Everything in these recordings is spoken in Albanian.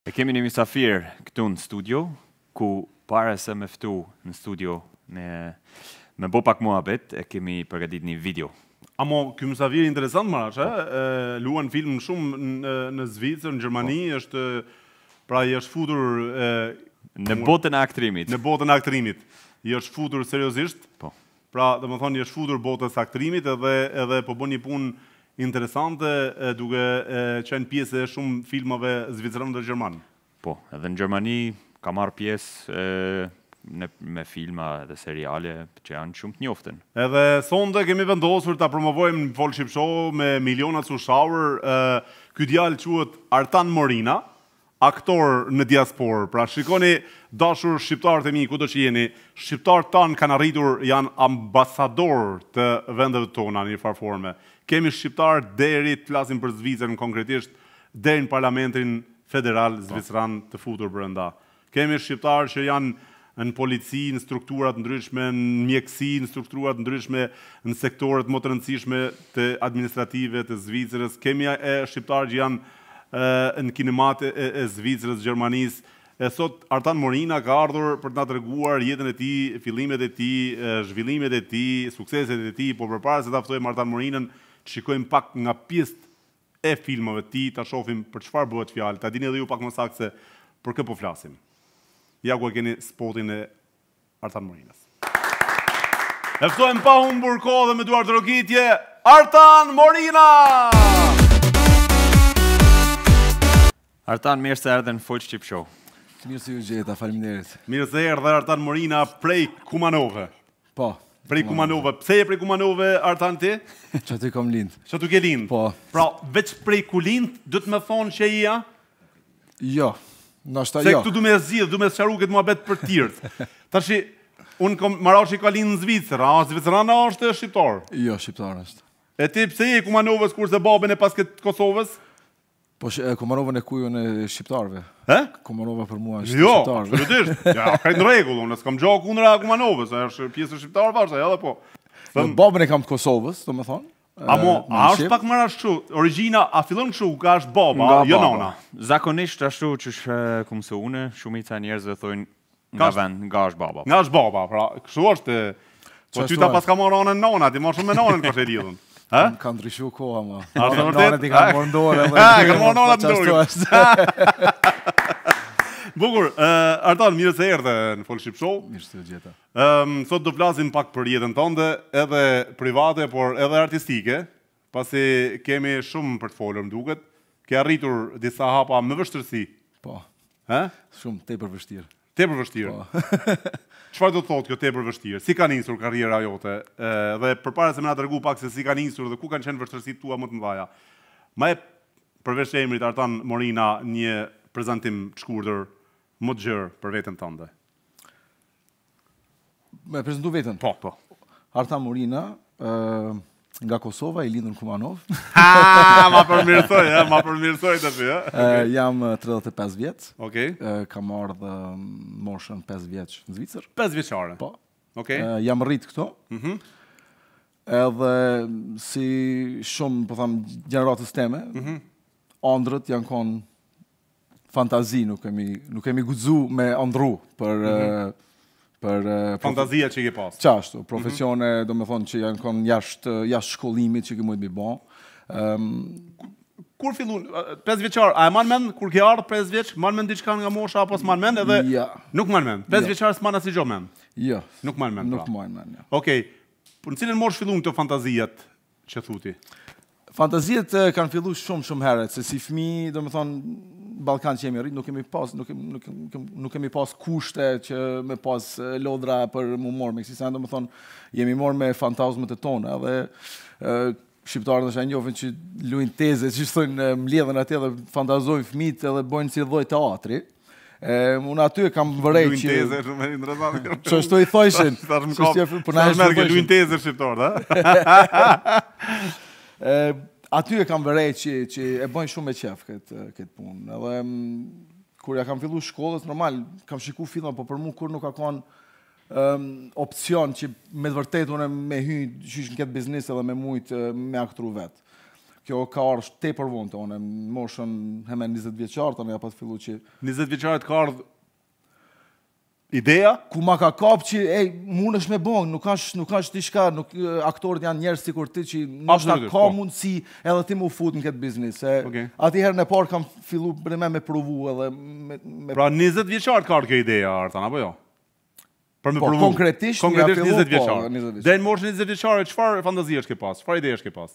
E kemi një misafir këtu në studio, ku pare se me fëtu në studio me, me bo pak mua bet, e kemi përgatit një video. Amo, kjo misafir interesant, mara, që, e, luan film shumë në, në Zvicër, në Gjermani, po. është, pra i është futur... E, në botën e aktrimit. Në botën e aktrimit. I është futur seriosisht, po. pra dhe më thonë i është futur botës aktrimit edhe, edhe po bo një punë interesante duke qenë pjesë e shumë filmave zvizërën dhe Gjermani. Po, edhe në Gjermani ka marrë pjesë në, me filma dhe seriale që janë shumë të njoftën. Edhe sonde kemi vendosur të promovojmë në Fall Show me milionat su Ky djalë quët Artan Morina, aktor në diasporë. Pra shikoni dashur shqiptarët e mi, ku do që jeni, shqiptarët tanë kanë arritur janë ambasador të vendeve tona një farforme kemi shqiptar deri të flasim për Zvicrën konkretisht deri në parlamentin federal po. zviceran të futur brenda. Kemi shqiptar që janë në polici, në strukturat ndryshme, në mjekësi, në strukturat ndryshme, në sektorët më të rëndësishme të administrative të Zvicrës. Kemi e shqiptar që janë në kinematë e Zvicrës, Gjermanisë. E sot Artan Morina ka ardhur për të na treguar jetën e tij, fillimet e tij, zhvillimet e tij, sukseset e tij, por përpara se ta ftojmë Artan Morinën, të shikojmë pak nga pjesë e filmave ti, ta shofim për qëfar bëhet fjallë, ta dini edhe ju pak më sakë se për këpë po flasim. Ja ku e keni spotin e Artan Morinës. Eftojmë pa unë burko dhe me duar të rokitje, Artan Morina! Artan, mirë se erdhe në Full Chip Show. Mirë se ju gjeta, falim derit. Mirë se erdhe Artan Morina prej Kumanove. Po. Prej Kumanove. Pse e prej Kumanove, Artan, ti? Që të kom lind. Që t'u ke lind? Po. Pra, veç prej ku lind, du të me thonë që ia? Jo. Nështë jo. Se këtu du me zidhë, do me sharu këtë mua betë për tirtë. Tashi, unë kom marashi ka lind në Zvicër, a Zvicërana është e Shqiptarë? Jo, Shqiptarë është. E ti, pse e Kumanove, kur se babën e pas këtë Kosovës? Po sh, e komarova në kujën e shqiptarëve. Ë? Komarova për mua është jo, shqiptar. Jo, vërtet. Ja, ka një rregull, unë s'kam gjau kundër Akumanovës, ai është pjesë shqiptare bash, ajo po. Thëm... Në babën e kam të Kosovës, domethënë. A mo, a është pak më rashu, origjina a fillon këtu ka është baba, nga jo nona. Zakonisht ashtu që shë kum se unë, shumica e njerëzve thojnë nga Kas... vend, nga është baba. Nga është baba, pra, kështu është. Po ty ta paska marrën nona, ti shumë me nonën kur të lidhun. Më kanë ndryshu koha, ma, A, të mërtit? Nërët i kanë morë ndore. Po, A, kanë Bukur, Artan, mirë se erë dhe në Full Ship Show. Mirë të gjitha. Sot do plazim pak për jetën tënde, edhe private, por edhe artistike, pasi kemi shumë për të folëm duket. Ke arritur disa hapa më vështërësi. Po. Shumë, te për vështirë. Te për vështirë. Po. Çfarë do thotë kjo tepër vështirë? Si kanë nisur karriera jote? Ë dhe përpara se më na tregu pak se si kanë nisur dhe ku kanë qenë vështirësit tua më të mëdha. Më e përveç emrit Artan Morina një prezantim të shkurtër më të gjerë për veten tënde. Më prezantoj veten. Po, po. Artan Morina, ë uh nga Kosova, i lindur në Kumanov. Ha, ma përmirësoj, ja, ma përmirësoj të fi, ja. Okay. jam 35 vjetë. Ok. E, kam marrë dhe moshën 5 vjetës në Zvicër. 5 vjetësare? Po. Okej. jam rritë këto. Mhm. Mm edhe si shumë, po thamë, gjeneratës teme, mm -hmm. andrët janë konë fantazi, nuk kemi, nuk kemi guzu me andru për... Mm -hmm për eh, fantazia që ke pas. Çashtu, mhm. profesione, mm -hmm. domethënë që janë kom jashtë eh, jashtë shkollimit që ke mund të bëj. Ëm um, kur fillon 5 eh, vjeçar, a e mban mend kur ke ardhur 5 vjeç, mban mend diçka nga mosha apo s'mban mend edhe ja. nuk mban mend. 5 ja. vjeçar s'mban asgjë jo mend. Jo, ja. nuk mban mend. Nuk pra. mban mend. Ja. Okej. Okay. Për cilën mosh fillon këto fantaziat që thuti? Fantaziat kanë filluar shumë shumë herë, se si fëmijë, domethënë, Ballkan që jemi rrit, nuk kemi pas, nuk kemi nuk kemi nuk kemi pas kushte që me pas lodra për mu mor me siksa domethën jemi mor me fantazmat e tona dhe shqiptarët është e njohin që luajn teze, që thonë mbledhen atje dhe fantazojnë fëmijët edhe bojnë si lloj teatri. E, unë aty e kam vërej që... Luin teze, shumë e ndërëzatë Që është të i thojshin... Që është të i thojshin... Që është të i thojshin... aty e kam vërej që, që e bëjnë shumë me qefë këtë, këtë punë. Edhe kur ja kam fillu shkollës, normal, kam shiku filma, po për mu kur nuk ka konë um, opcion që me të vërtet unë me hynë qysh në këtë biznis edhe me mujtë me aktru vetë. Kjo ka arë te për vëndë, unë moshën hemen 20 vjeqartë, të në ja pa të fillu që... 20 vjeqartë ka arë ideja ku ma ka kap që ej mundesh me bon, nuk ka nuk ka diçka, nuk aktorët janë njerëz sikur ti që nuk ta ka po. mundësi edhe ti mu fut në këtë biznes. Ati herë në parë kam fillu për me me provu edhe me, Pra 20 vjeçar ka kjo ideja Artan apo jo? Për me po, provu. Konkretisht, konkretisht 20 po, vjeçar. Dhe në moshën 20 vjeçare qëfar fantazia është ke pas? qëfar ide është ke pas?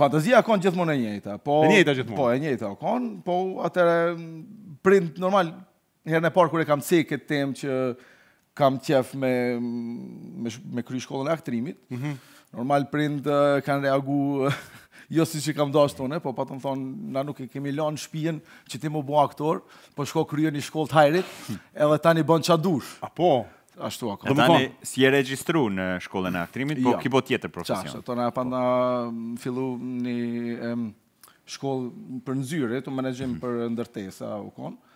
Fantazia konë gjithmonë e njëjta, po e njëjta gjithmonë. Po e njëjta konë, po atë print normal herën e parë kur e kam thënë këtë temë që kam qef me me, me kry shkollën e aktrimit. Mhm. Normal prind uh, kanë reagu jo si që kam dashur, po patëm thonë na nuk e kemi lënë shtëpinë që ti më bo aktor, po shko kryo një shkollë të hajrit, edhe tani bën ça dush. A po. Ashtu akoma. Do tani si e registru në shkollën e aktrimit, po ja. po tjetër profesion. Ja, tona pa na fillu në shkollë për nxyrje, të menaxhim mhm. mm -hmm. për ndërtesa u konë,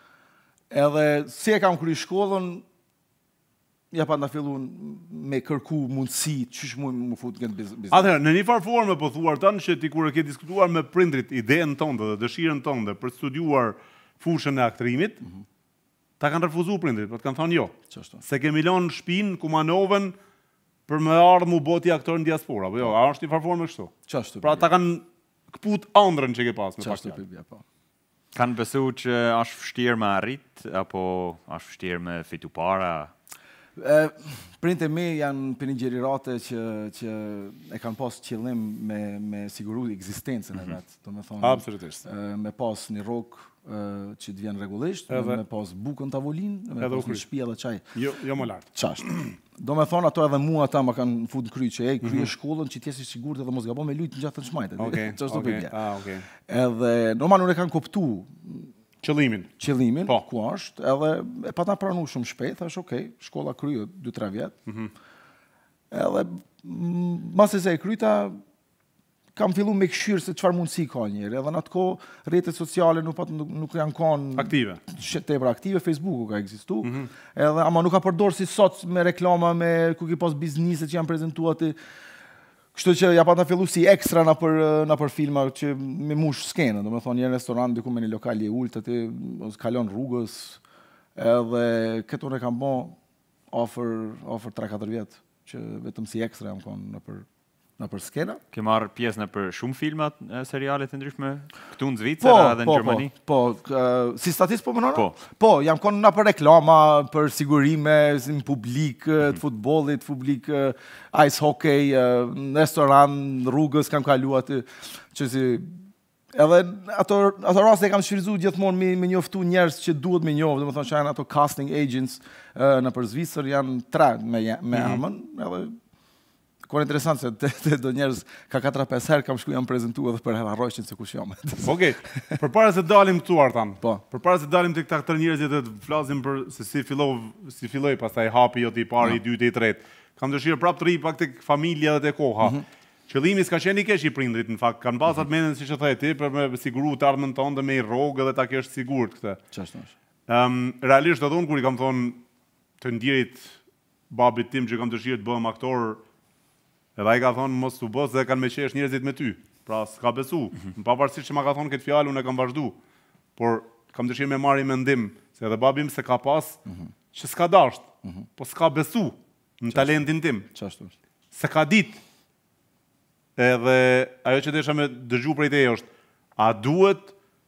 Edhe si e kam kry shkollën, ja pa nda fillu me kërku mundësi, që shë më futë këtë biznes. Atëherë, në një farë forë me pëthuar po tanë, që ti kur e ke diskutuar me prindrit ideën tënde dhe dëshirën tënde për studiuar fushën e aktrimit, mhm. ta kanë refuzu prindrit, për po të kanë thonë jo. Qështë? Se ke milon shpinë, ku manoven, për me ardhë mu boti aktor në diaspora, po jo, a është një farë forë kështu. Pra ta kanë këput andrën që ke pasë në pakjallë. Qështë, Kanë besu që është fështirë me arrit, apo është fështirë me fitu para? Printe mi janë për një gjerirate që, që e kanë posë qëllim me, me siguru i egzistencën mm -hmm. e mhm. vetë, të me thonë. Me posë një rokë që të vjenë regullisht, me, me posë bukën të avullin, me posë një shpia dhe qaj. Jo, jo më lartë. Qashtë do me thonë ato edhe mua ata më kanë fut në kryq që e kry e krye mhm. shkollën që tjesi je sigurt edhe mos gabon me lut ngjatë të çmajt. Okej. ok, Ço's Ah, Okay. Edhe normal nuk e kanë kuptuar qëllimin. Qëllimin po. ku është? Edhe e pata pranuar shumë shpejt, thash okay, shkolla kryet 2-3 vjet. Mhm. Mm edhe mase se e kryta kam fillu me këshyrë se qëfar mundësi ka njërë. Edhe në atë ko, rrjetet sociale nuk, pat, nuk, nuk janë konë... Aktive. Shetë e aktive, Facebooku ka eksistu, Mm -hmm. edhe, ama nuk ka përdorë si sot me reklama, me ku ki pos biznise që janë prezentuat të... Kështu që ja pata fillu si ekstra na për na për filma që me mush skenë, domethënë thonë një restoran diku me një lokal i ulët aty, ose kalon rrugës. Edhe këtu ne kam bë offer offer 3-4 vjet që vetëm si ekstra jam kon në për në për skena. Ke marrë pjesë në për shumë filmat, serialet të ndryshme, këtu në Zvicër, po, edhe në po, po Gjermani? Po, po, kë, si statist po më nërë? Po. po, jam konë në për reklama, për sigurime, në publik, mm -hmm. të mhm. futbolit, publik, ice hockey, në restoran, në rrugës, kam kalu atë, që si... Edhe ato, ato raste kam shfrizu gjithmonë me, me njoftu njerës që duhet me njoftë, dhe më thonë që janë ato casting agents uh, në për Zvicër, janë tre me, me mm -hmm. amën, edhe Por interesant se të do njerëz ka katra pesë herë kam shkuar jam prezantuar edhe për Harroshin se kush jam. Okej. Okay. Përpara se dalim këtu artan. Po. Përpara se dalim tek ato njerëz që flasim për se si fillov, si filloi pastaj hapi joti i parë, i no. dytë, i tretë. Kam dëshirë prapë të ri pak tek familja dhe tek koha. Mm -hmm. Qëllimi s'ka qenë i kesh i prindrit në fakt. kanë bazat mhm. mendën mm -hmm. siç e thaje ti për me siguru të ardhmën tonë me i rrogë dhe ta kesh të sigurt këtë. Çfarë um, ehm, realisht do të thon kur i kam thon të ndirit babit tim që kam dëshirë të bëhem aktor Edhe ai ka thonë mos u bos dhe kanë më qesh njerëzit me ty. Pra s'ka besu. Mm -hmm. Pavarësisht që ma ka thonë këtë fjalë, unë e kam vazhdu. Por kam dëshirë me marrë mendim se edhe babim se ka pas mm -hmm. që s'ka dash. mm -hmm. po s'ka besu në Qashtu. talentin tim. Çashtu. Se ka ditë. Edhe ajo që desha me dëgju prej teje është a duhet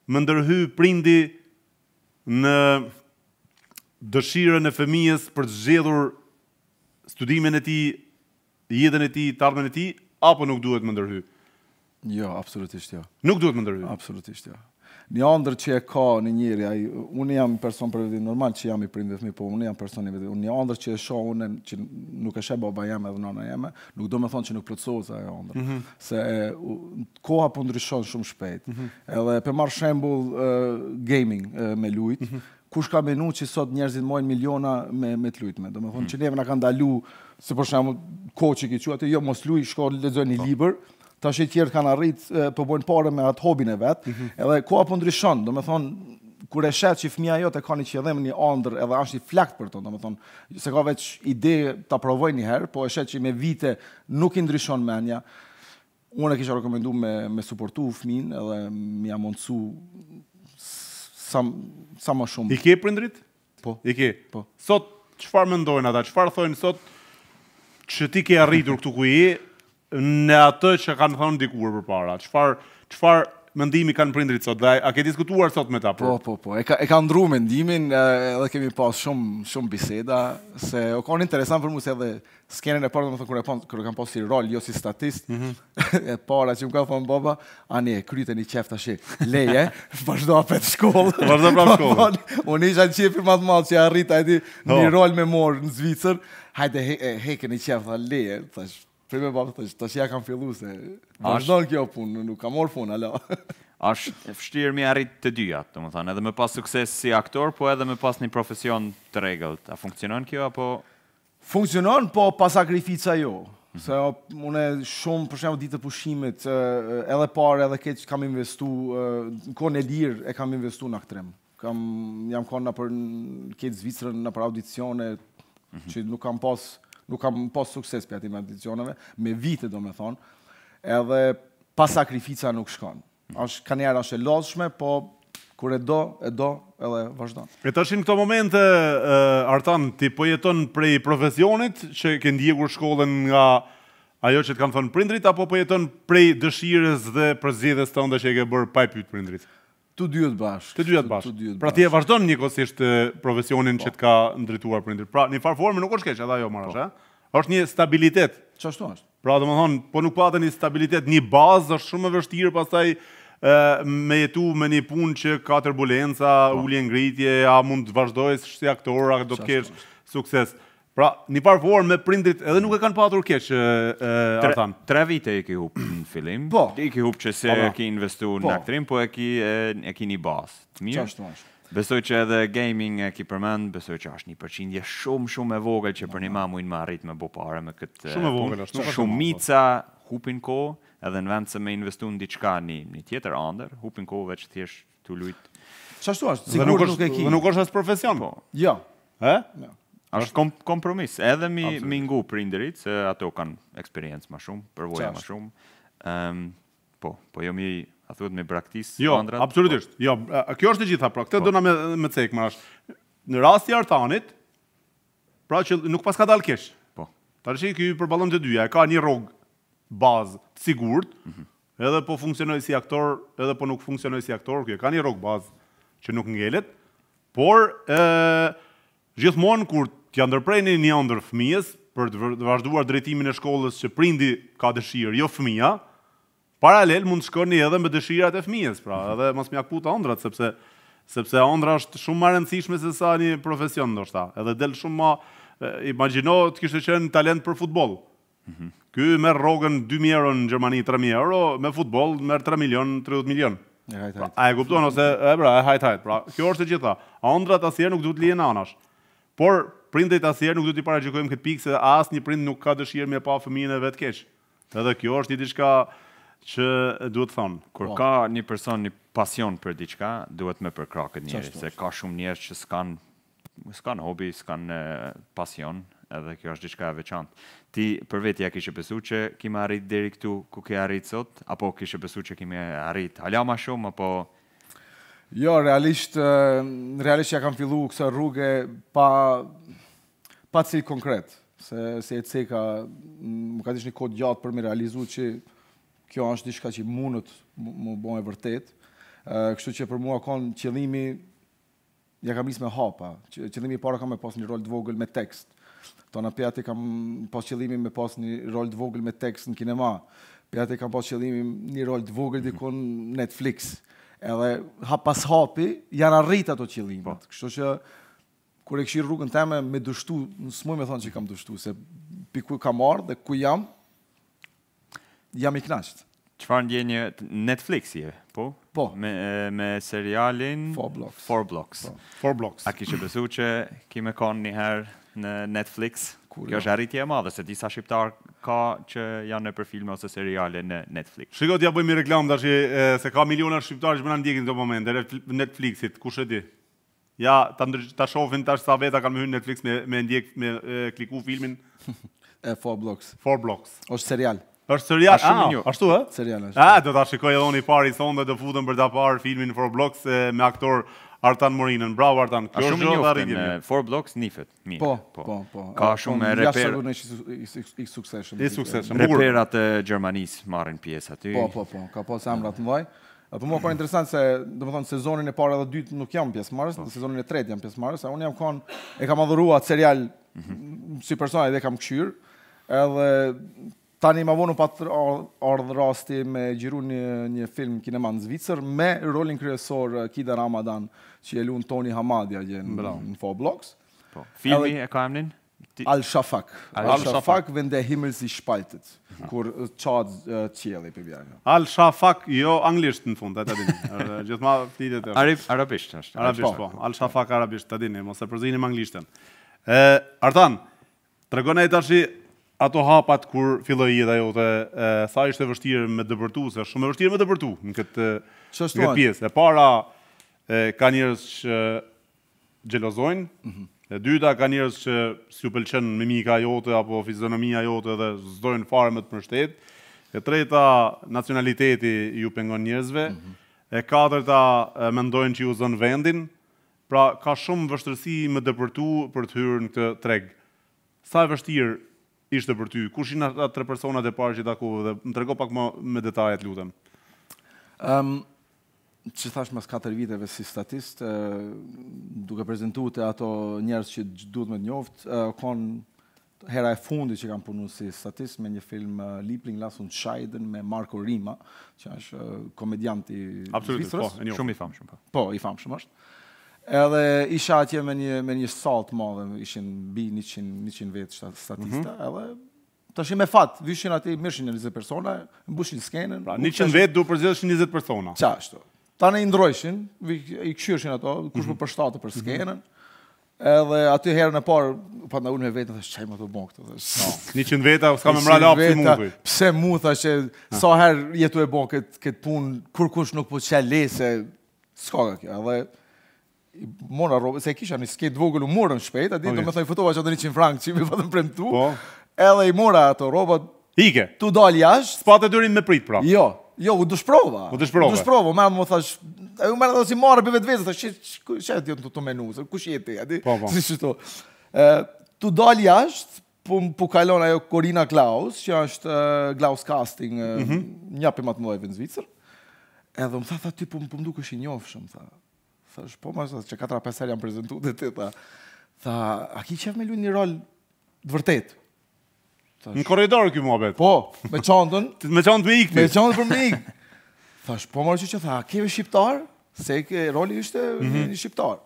më ndërhy prindi në dëshirën e fëmijës për të zgjedhur studimin e tij jetën e tij, ardhmën e tij apo nuk duhet më ndërhyj? Jo, absolutisht jo. Nuk duhet më ndërhyj. Absolutisht jo. Një ëndër që e ka në njëri, ai unë jam person për vetë normal që jam i prindve fëmijë, po unë jam person i vetë. Unë një ëndër që e shoh unë që nuk e shoh baba jam edhe nëna jeme, nuk do të thonë që nuk plotësohet ajo ëndër. Mm -hmm. Se e, u, koha po ndryshon shumë shpejt. Mm -hmm. Edhe për marr shembull uh, gaming uh, me lut, mm -hmm kush ka menu që sot njerëzit mojnë miliona me, me të lujtme. Do me thonë, mm. që neve nga kanë dalu, se për shumë, ko që që qua, jo, mos luj, shko, lezoj një liber, ta shi tjertë kanë arrit, po pare me atë hobin e vetë, mm -hmm. edhe ko apo ndryshon, do me thonë, kur e shet që fëmia jote ka një qëllim një ëndër edhe është i flakt për do me thonë, se ka vetë ide ta provoj një herë, po e shet që me vite nuk i ndryshon mendja. Unë e kisha rekomendu me me suportu edhe më ia sa sa më shumë. I ke prindrit? Po. I ke. Po. Sot çfarë mendojnë ata? Çfarë thonë sot që ti ke arritur këtu ku je në atë që kanë thënë dikur përpara? Çfarë çfarë mendimi kanë prindrit sot dhe a ke diskutuar sot me ta? Po, po, po, e ka, e ka ndru mendimin dhe kemi pas shumë, shumë biseda, se o konë interesant për mu se edhe skenën e parë, dhe më thënë, kërë kam pas si rol, jo si statist, mm -hmm. e para që më ka thënë baba, a një, kryte një qeftë ashe, leje, vazhdo apet shkollë. vazhdo prap po, po, shkollë. Unë isha në qefi matë matë që arrita e di një rol me morë në Zvicër, hajde he, he, heke një qeftë, leje, thash, Prej me babë, të që ja kam fillu se... Vërshdon kjo punë, nuk kam orë punë, alo. Ashtë fështirë mi arrit të dyja, të më thanë, edhe me pas sukses si aktor, po edhe me pas një profesion të regullt. A funksionon kjo, apo... Funksionon, po pas sakrifica jo. Se unë shumë, për shumë, ditë pushimit, edhe parë, edhe këtë kam investu, në kone lirë e kam investu në aktrem. Kam, jam kone në për këtë Zvicrën, në për audicione, mhm. që nuk kam pas nuk kam pas sukses për atë investicioneve, me vite do me thonë, edhe pa sakrifica nuk shkon. Ës kanë janë as e lodhshme, po kur e do, e do, edhe vazhdon. E tash në këto momente uh, Artan ti po jeton prej profesionit që ke ndjekur shkollën nga ajo që të kanë thënë prindrit apo po jeton prej dëshirës dhe të tënde që e ke bërë pa prindrit. Të dyjët bashkë. Të dyjët bashkë. Pra ti e vazhdon një profesionin po. që të ka ndrituar për indirë. Pra një farë formë nuk është keq, edhe ajo marash, po. e? Eh? është një stabilitet. Që ashtu është? Pra dhe më thonë, po nuk patë një stabilitet, një bazë është shumë e vështirë pasaj ë me jetu me një punë që ka turbulenca, po. ulje ngritje, a mund të vazhdojës si aktor, a do të keshë sukses. Pra, një parë vorë me prindrit, edhe nuk e kanë patur keqë, e, e, Tre, vite e ki hupë në film. Po. E ki hupë që se po, po. ki investu po. në aktrim, po e ki, e, e ki një basë. Mirë? Qashtu ashtë. Besoj që edhe gaming e ki përmend, besoj që është një përqindje shumë shumë e vogël që për një mamë mund të arrit me bë parë me këtë. Shumë e vogël është. Shumica hupin ko, edhe në vend se me investu në diçka në një tjetër ëndër, hupin ko veç thjesht tu lut. Çfarë thua? Sigurisht nuk, e ki. Dhe nuk është as profesion. Po. Jo. Ë? Jo. Ja është kom kompromis, edhe mi Absolut. mi ngu se ato kanë eksperiencë më shumë, përvoja më shumë. um, po, po jo mi a thuhet me braktisë. jo, kontrat. Jo, absolutisht. Po. Jo, kjo është të gjitha, pra këtë po. dona me me cek marrësh. Në rast i Artanit, pra që nuk pas ka dalë kesh. Po. Tash i përbalon përballon të dyja, ka një rrog bazë të sigurt. Mm -hmm. Edhe po funksionoj si aktor, edhe po nuk funksionoj si aktor, kjo ka një rrog bazë që nuk ngelet. Por ë gjithmonë kur t'ja ndërprejni një ndër fëmijës për të vazhduar drejtimin e shkollës që prindi ka dëshirë, jo fëmija, paralel mund të shkërni edhe me dëshirat e fëmijës, pra edhe mos më jakputa ndrat, sepse, sepse ndra është shumë më rëndësishme se sa një profesion ndoshta, shta, edhe del shumë ma, imagino, të kishtë qenë talent për futbol. Mm Ky me rogën 2.000 euro në Gjermani 3.000 euro, me futbol me 3 milion, 30 milion. Ai kupton ose e bra, ai hajt hajt. Pra, kjo është e gjitha. Ëndrat asnjëherë nuk duhet lihen anash. Por prindet asnjëherë nuk do t'i paraqejojmë këtë pikë se asnjë prind nuk ka dëshirë me pa fëmijën e vet keq. Edhe kjo është një diçka që duhet thon. Kur po. ka një person një pasion për diçka, duhet më përkra këtë njerëz se ka shumë njerëz që s'kan s'kan hobi, s'kan pasion, edhe kjo është diçka e veçantë. Ti për vetë ja kishe besu që kimi arrit deri këtu ku ke arrit sot apo kishe besu që kimi arrit hala më shumë apo Jo, realisht, realisht që ja kam fillu kësa rrugë pa, pa cilë konkret. Se, se e ceka, më ka tishtë një kod gjatë për me realizu që kjo është një që mundët më mu, bëjë vërtet. Kështu që për mua konë qëllimi, ja kam njësë me hapa. Qëllimi para kam me pas një rol të vogël me tekst. Ta në pjatë i kam pas qëllimi me pas një rol të vogël me tekst në kinema. Pjatë i kam pas qëllimi një rol të vogël dikon Netflix. Netflix edhe hap pas hapi, janë arrit ato qëllime. Po. Kështu që, kur e këshir rrugën teme, me dështu, më smuj me thonë që kam dështu, se piku ku kam arë dhe ku jam, jam i knasht. Qëfar në gjenje Netflixi po? Po. Me, me serialin... Four Blocks. Four Blocks. Po. Four Blocks. A kishë besu që kime konë njëherë në Netflix? Kjo jo. është arritje e madhe, se disa shqiptarë ka që janë në për filme ose seriale në Netflix. Shikoj ja bëjmë reklam tash se ka miliona shqiptarë që më ndjekin në këtë moment në Netflixit, kush e di. Ja, ta ta shofin tash sa veta kanë më në Netflix me me ndjek me kliku filmin e Four Blocks. Four Blocks. Ës serial. Ës serial. Ah, ashtu ë? Eh? Serial ashtu Ah, do ta shikoj edhe unë i pari sonde do futem për ta parë filmin Four Blocks me aktor Artan Morinën. Bravo Artan. Kjo është një ofertë në Four Blocks Nifet. Mirë. Po, po, po, po. Ka shumë e reper. Ja sigurisht i suksesshëm. I suksesshëm. Reperat e Gjermanisë marrin pjesë aty. Po, po, po. Ka pasur emra të mëdhaj. Po më ka interesant se, domethënë sezonin e parë dhe dytë nuk jam pjesëmarrës, po. në sezonin e tretë jam pjesëmarrës, a unë jam kon e kam adhuruar serial mhm. si personaj dhe kam këshir. Edhe Tani ma vonu pa ardhë rasti me gjiru një, një film kinema në Zvicër me rolin kryesor eh, Kida Ramadan që e lunë Toni Hamadja në, në Four Blocks. Po. Filmi e ka emnin? Al Shafak. Al Shafak vende himmel si shpaltet, kur qatë uh, eh, qjeli për bjarë. Al Shafak, jo anglisht në fund, të të dini. Gjithma ftitit është. Arif, arabisht është. Arabisht, po. Al Shafak, arabisht, të dini, mos e përzinim anglishtën. Eh, Artan, të regonaj të tashi ato hapat kur filloi jeta jote, ë sa ishte vështirë me dëbërtu, se shumë e vështirë me dëbërtu në këtë Shështuan. këtë pjesë. E para e, ka njerëz që xhelozojnë. Mm -hmm. E dyta ka njerëz që si u pëlqen mimika jote apo fizionomia jote dhe zdojnë fare me të mështet. E treta nacionaliteti ju pengon njerëzve. Mm -hmm. E katërta mendojnë që ju zon vendin. Pra ka shumë vështirësi me dëpërtu për të hyrë në këtë treg. Sa e vështirë ishte për ty? Kush ishin ata tre personat e parë që takove dhe më trego pak më me detajet, lutem. Ëm ehm, um, që thash mas 4 viteve si statist, duke prezentu të ato njerës që duhet me të njoft, e, hera e fundi që kam punu si statist me një film uh, Lipling Lasun Scheiden me Marco Rima, që është uh, komedianti i Zvistrës. Absolutisht, po, shumë i famshëm. Po, po i famshëm është. Edhe isha atje me një, me një salt madhe, ishin bi 100, 100 vetë statista, mm -hmm. edhe tash me fatë, vyshin atje, mirëshin një 20 persona, mbushin skenën. Pra, 100 vetë du përgjithë 20 persona. Qa ashtu. Tanë ndrojshin, i këshyrshin ato, kush mm -hmm. për po përshtatë për mhm. skenën, mm -hmm. Edhe aty herën e parë, pa nda unë me vetën, dhe çaj më të bon këtu. Dhe, no. 100 veta, s'ka me mrala apë si Pse mu, tha që ah. sa herë jetu e bëngë këtë, punë, kur kush nuk po qëja s'ka ka kjo. Edhe, mora rrobë, se kisha një skate vogël u morën shpejt, a di po, do më thoj fotova çdo 100 frank që më vatan premtu. Po. Edhe i mora ato rrobat. Ike. Tu dal jashtë. Spa të dyrin me prit pra. Jo. Jo, u dëshprova. U dëshprova. U dëshprova, më më thash, ajo më thash si morë bebe vetë, thash, çe ti të jo të menu, kush je a di? Po, po. Si çto. tu dal jashtë, po po kalon ajo Corina Klaus, që është Klaus Casting, uh, mm -hmm. një apë më të mëdhenj në Zvicër. Edhe më tha, tha, ty, po, po më duke shi njofë, shumë, tha, Thash, po mos, që katra pesë janë prezantuar te ti tha. Tha, a ki qef me luaj një rol të vërtet? Thash, në korridor këy muhabet. Po, me çantën, me çantën me ikni. Me çantën për mik. Thash, po mos, që tha, a ke shqiptar? Se ke roli është mm -hmm. një shqiptar.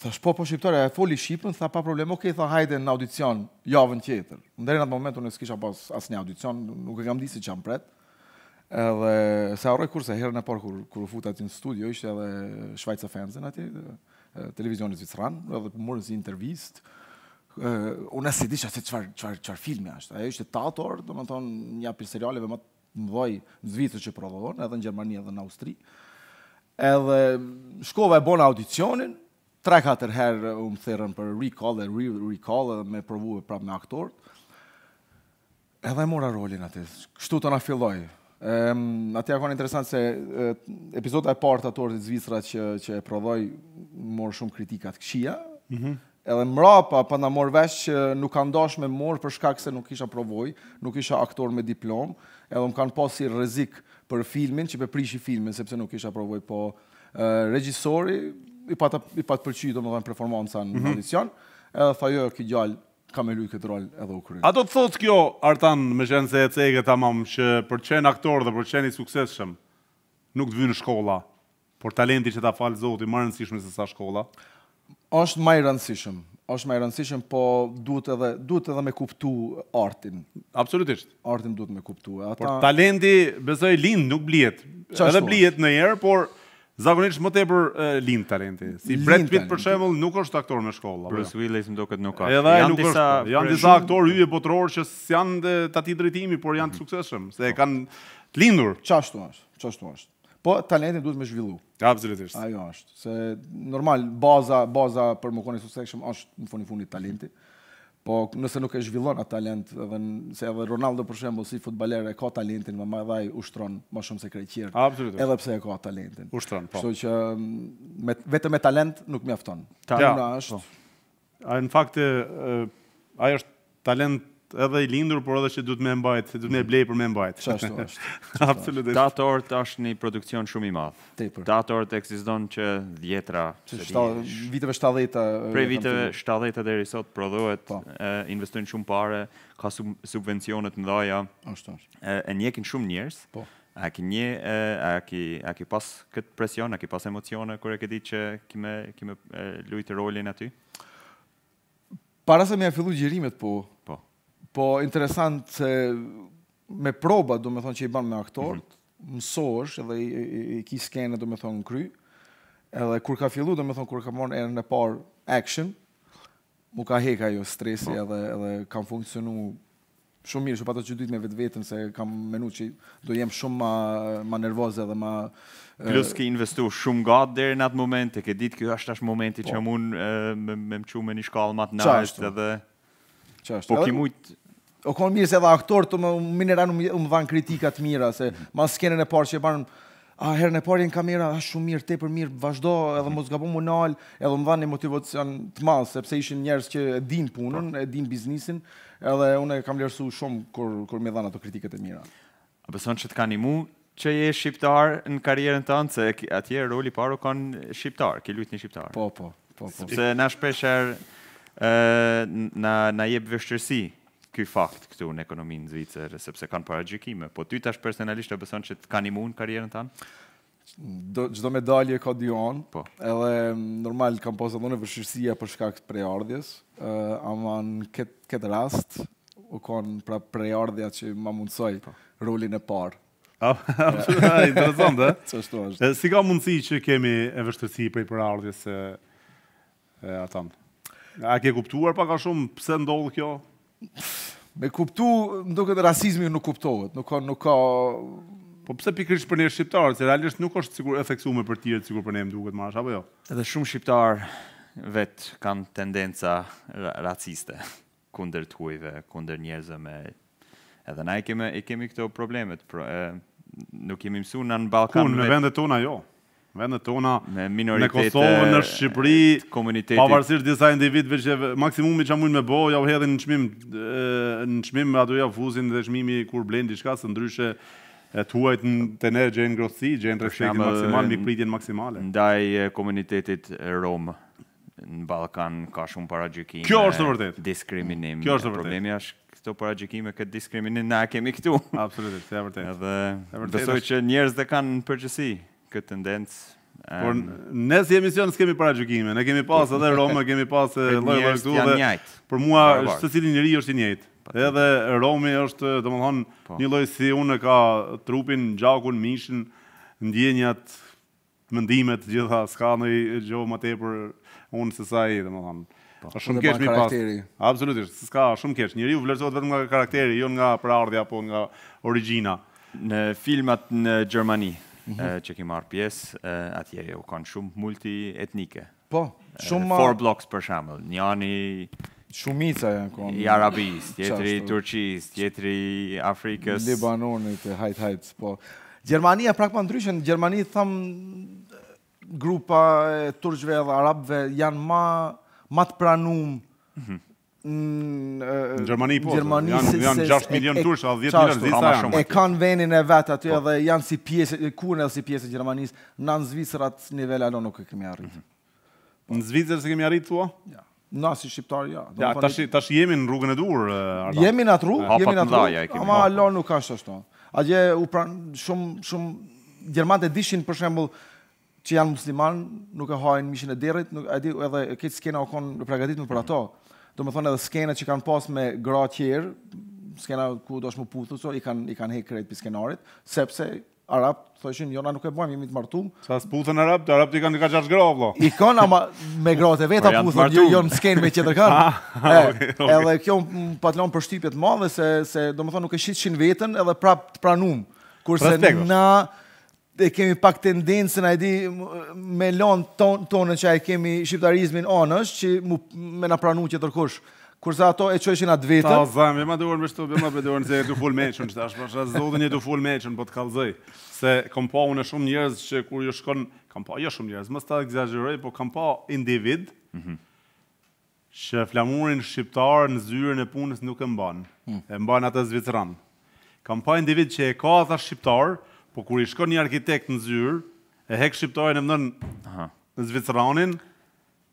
Thash, po po shqiptar, e foli shqipën, tha pa problem, okay, tha hajde në audicion javën tjetër. Deri në atë moment unë s'kisha pas asnjë audicion, nuk e kam ditë se çam pret. Edhe se arroj kurse herën e parë kur kur u futa aty në studio ishte edhe Schweizer Fernsehen aty, televizionin zviceran, edhe po morën si intervistë. Uh, unë asë disha se çfar çfar çfar filmi është. Ajo ishte Tator, domethënë një apo serialeve më të mëdhoj në Zvicër që prodhon, edhe në Gjermani edhe në Austri. Edhe shkova e bon audicionin, 3-4 herë u më thërën për recall dhe re recall dhe me provu e prap me aktorët. Edhe e mora rolin atë, kështu të na filloj. Ehm, atë janë interesant se epizoda e parë të tortit zvicra që që e prodhoi mor shumë kritika të këqija. Mhm. Mm edhe mrapa pa na mor vesh që nuk kanë dashur me mor për shkak se nuk kisha provoj, nuk kisha aktor me diplom, edhe më kanë pasur si rrezik për filmin, që veprishi filmin sepse nuk kisha provoj po regjisori i pa të, i pa pëlqyer domethënë performanca në mm -hmm. audicion, edhe thajë jo, kjo gjallë ka me luj këtë rol edhe u kryen. A do të thotë kjo, Artan, me shenë se e cege të që për qenë aktor dhe për qenë i sukseshëm, nuk të vynë shkolla, por talenti që ta falë zoti, më rëndësishme se sa shkolla? Oshtë më rëndësishëm, është më rëndësishëm, po duhet edhe duhet edhe me kuptu artin. Absolutisht. Artin duhet me kuptu. Ata... Por talenti, besoj, lind, nuk blijet. Edhe blijet në jerë, por... Zakonisht më tepër lind talenti. Si Brad Pitt për shembull nuk është aktor me shkollë. Po jo. Bruce Willis më duket nuk ka. Edhe ai nuk është. Disa, janë disa aktorë hyje botërorë që janë të tati drejtimi, por janë të suksesshëm, se po. kanë të lindur. Çashtu është. Çashtu është. Po talentin duhet me zhvillu. Absolutisht. Ajo është. Se normal baza baza për mëkonë suksesshëm është në fund i fundit talenti. Po nëse nuk e zhvillon atë talent, edhe se edhe Ronaldo për shembull si futbolier e ka talentin, më madhaj ushtron më shumë se krejtëri. Edhe pse e ka talentin. Ushtron, po. Kështu që me, vetëm me talent nuk mjafton. Talenti ja, po. është. Po. A, në fakt ajo është talent edhe i lindur, por edhe që duhet më mbajt, duhet më blej për më mbajt. Ashtu është. Absolutisht. Dator tash në produksion shumë i madh. Dator tek ekziston që dhjetra, vitëve 70-të. Pra vitëve 70-të deri sot prodhohet, po. investojnë shumë parë, ka subvencione të mëdha. Ashtu është. E njehin shumë njerëz. Po. A ke një a ke a ke pas kët presion, a ke pas emocione kur e ke ditë që kimë kimë luajtë rolin aty? Para se më afillu gjërimet po, Po interesant se me proba, do me thonë që i banë me aktorët, mm mësosh edhe i, i, i, ki skene, do me thonë, në kry, edhe kur ka fillu, do me thonë, kur ka morë e e par action, mu ka heka jo stresi po. edhe, edhe kam funksionu shumë mirë, shumë ato që dytë me vetë vetën, se kam menu që do jem shumë ma, ma nervoze edhe ma... Plus ke investu shumë gatë dherë në atë moment, e ke ditë kjo është ashtë momenti po. që mund me më qu me një shkallë matë nështë edhe... Qashtu. Po ki mujtë... Edhe... O konë mirë se edhe aktorë të më minera në më dhanë të mira, se ma skenën e parë që e bën a herën e parë jenë kamera, a shumë mirë, te për mirë, vazhdo, edhe mos zgabu më nalë, edhe më dhanë motivacion të malë, sepse ishin njerës që e din punën, e din biznesin edhe unë e kam vlerësuar shumë kur, kur me dhanë ato kritikat e mira. A beson që të ka një mu që je shqiptar në karierën tënde se atje roli paru kanë shqiptar, ke lutë një shqiptar. Po, po, po. po. Sepse na shpesher, ë na, na jebë vështirësi ky fakt këtu në ekonominë zvicere, sepse kanë paragjykime. Po ty tash personalisht e beson që të kanë imun karrierën tanë? Do, gjdo medalje ka dy po. edhe mm, normal kam posa dhe në për shkakt prej ardhjes, uh, ama në ket, këtë rast, u konë pra prej ardhja që ma mundësoj po. rullin e parë. Interesant, e? është është. Si ka mundësi që kemi e vështërsi për ardhjes e, e atanë? A ke kuptuar pak a shumë pëse ndodh kjo? Me kuptu, më duket të rasizmi nuk kuptohet, nuk ka... Nuk ka... Po pse pikrisht për një shqiptar, se realisht nuk është sigur efektuar me për tjerë sigur për ne më duket mash apo jo. Edhe shumë shqiptar vet kanë tendenca raciste kundër tuajve, kundër njerëzve me edhe na i kemi i kemi këto probleme, pro, nuk kemi mësuar në Ballkan në vendet tona jo vendet tona, me minoritete, me në Shqipëri, komunitetit. Pavarësisht disa individëve që maksimumi që mund me bo, ja u hedhin në çmim, në çmim ato ja fuzin dhe çmimi kur blen diçka së ndryshe e tuajt në të ne gjenë ngrosi, gjenë respektin maksimal, mi pritjen maksimale. Ndaj komunitetit Romë në Balkan ka shumë paragjykime. Kjo është vërtet. Diskriminim. Kjo është vërtet. Problemi është këto paragjykime, këtë diskriminim na kemi këtu. Absolutisht, është vërtet. Edhe besoj që njerëzit e kanë në këtë tendencë. Um, Por ne si emision s'kemi para gjykime, ne kemi pas edhe roma, kemi pas e lloj lloj këtu dhe për mua çdo cili është i njëjtë. Po. Edhe Romi është, domethënë, po. një lloj si unë ka trupin, gjakun, mishin, ndjenjat, mendimet, gjitha, s'ka ndonjë gjë më tepër unë se sa ai, domethënë. Është po. shumë keq mi pas. Absolutisht, s'ka shumë keq. Njeriu vlerësohet vetëm nga karakteri, jo nga prardhja apo nga origjina. Në filmat në Gjermani, Mhm. Eh, që ki marrë pjesë, eh, atjeri u kanë shumë multi etnike. Po, eh, shumë marrë. Four blocks për shamëll, një anë i... Shumica janë konë. I Arabis, tjetëri i Turqis, tjetëri i Afrikës. Libanonit, hajt, hajt, po. Gjermania prak ma ndryshën, Gjermani tham, grupa e turqve dhe arabve janë ma të pranumë mhm në Gjermani po, janë janë 6 milion tursh, 10 milion janë. E kanë venin e vet aty po. dhe janë si pjesë e kuën edhe si pjesë e Gjermanisë. Në Zvicër at nivel alo nuk e kemi arritur. Mhm. Në Zvicër se kemi arritur tua? Ja. Na si shqiptar ja. Ja, tash tash jemi në rrugën e dur, Arda. Jemi në atë rrugë, jemi në atë rrugë. ama alo nuk ka ashtu. Aje u pran shumë shumë gjermanët e dishin për shembull që janë musliman, nuk e hajnë mishin e derrit, nuk di edhe këtë skenë ka qenë në për ato, do më thonë edhe skenet që kanë pas me gra tjerë, skena ku do është më puthu, so, i kanë i kanë hekë krejt për skenarit, sepse Arab, thoshin, jo na nuk e bëjmë, jemi të martum. Sa s'puthën Arab, të Arab t'i kanë t'ka qash gra, vlo. I kanë, ama me gratë e veta po puthën, jo, jo në skenë me qëtër kanë. Ah, edhe kjo më patlonë për shtypjet madhe, se, se do më thonë nuk e shitshin veten vetën, edhe prap të pranum. Kurse pra na e kemi pak tendencën ai di me lon ton tonë që ai kemi shqiptarizmin anash që mu, me na pranuan që turkush kurse ato e çojshin atë vetën ta vëmë më duhur me shtupë më duhur se të full meçun çfarë është pasha zotin e të full meçun po të kallzoj se kam pa unë shumë njerëz që kur ju shkon kam pa jo shumë njerëz mos ta egzageroj po kam pa individ mm -hmm. që flamurin shqiptar në zyrën e punës nuk e mban mm e mban atë zviceran kam pa individ që e ka tha shqiptar po kur i shkon një arkitekt në zyrë, e hek shqiptarin e mëndën në Zvicranin,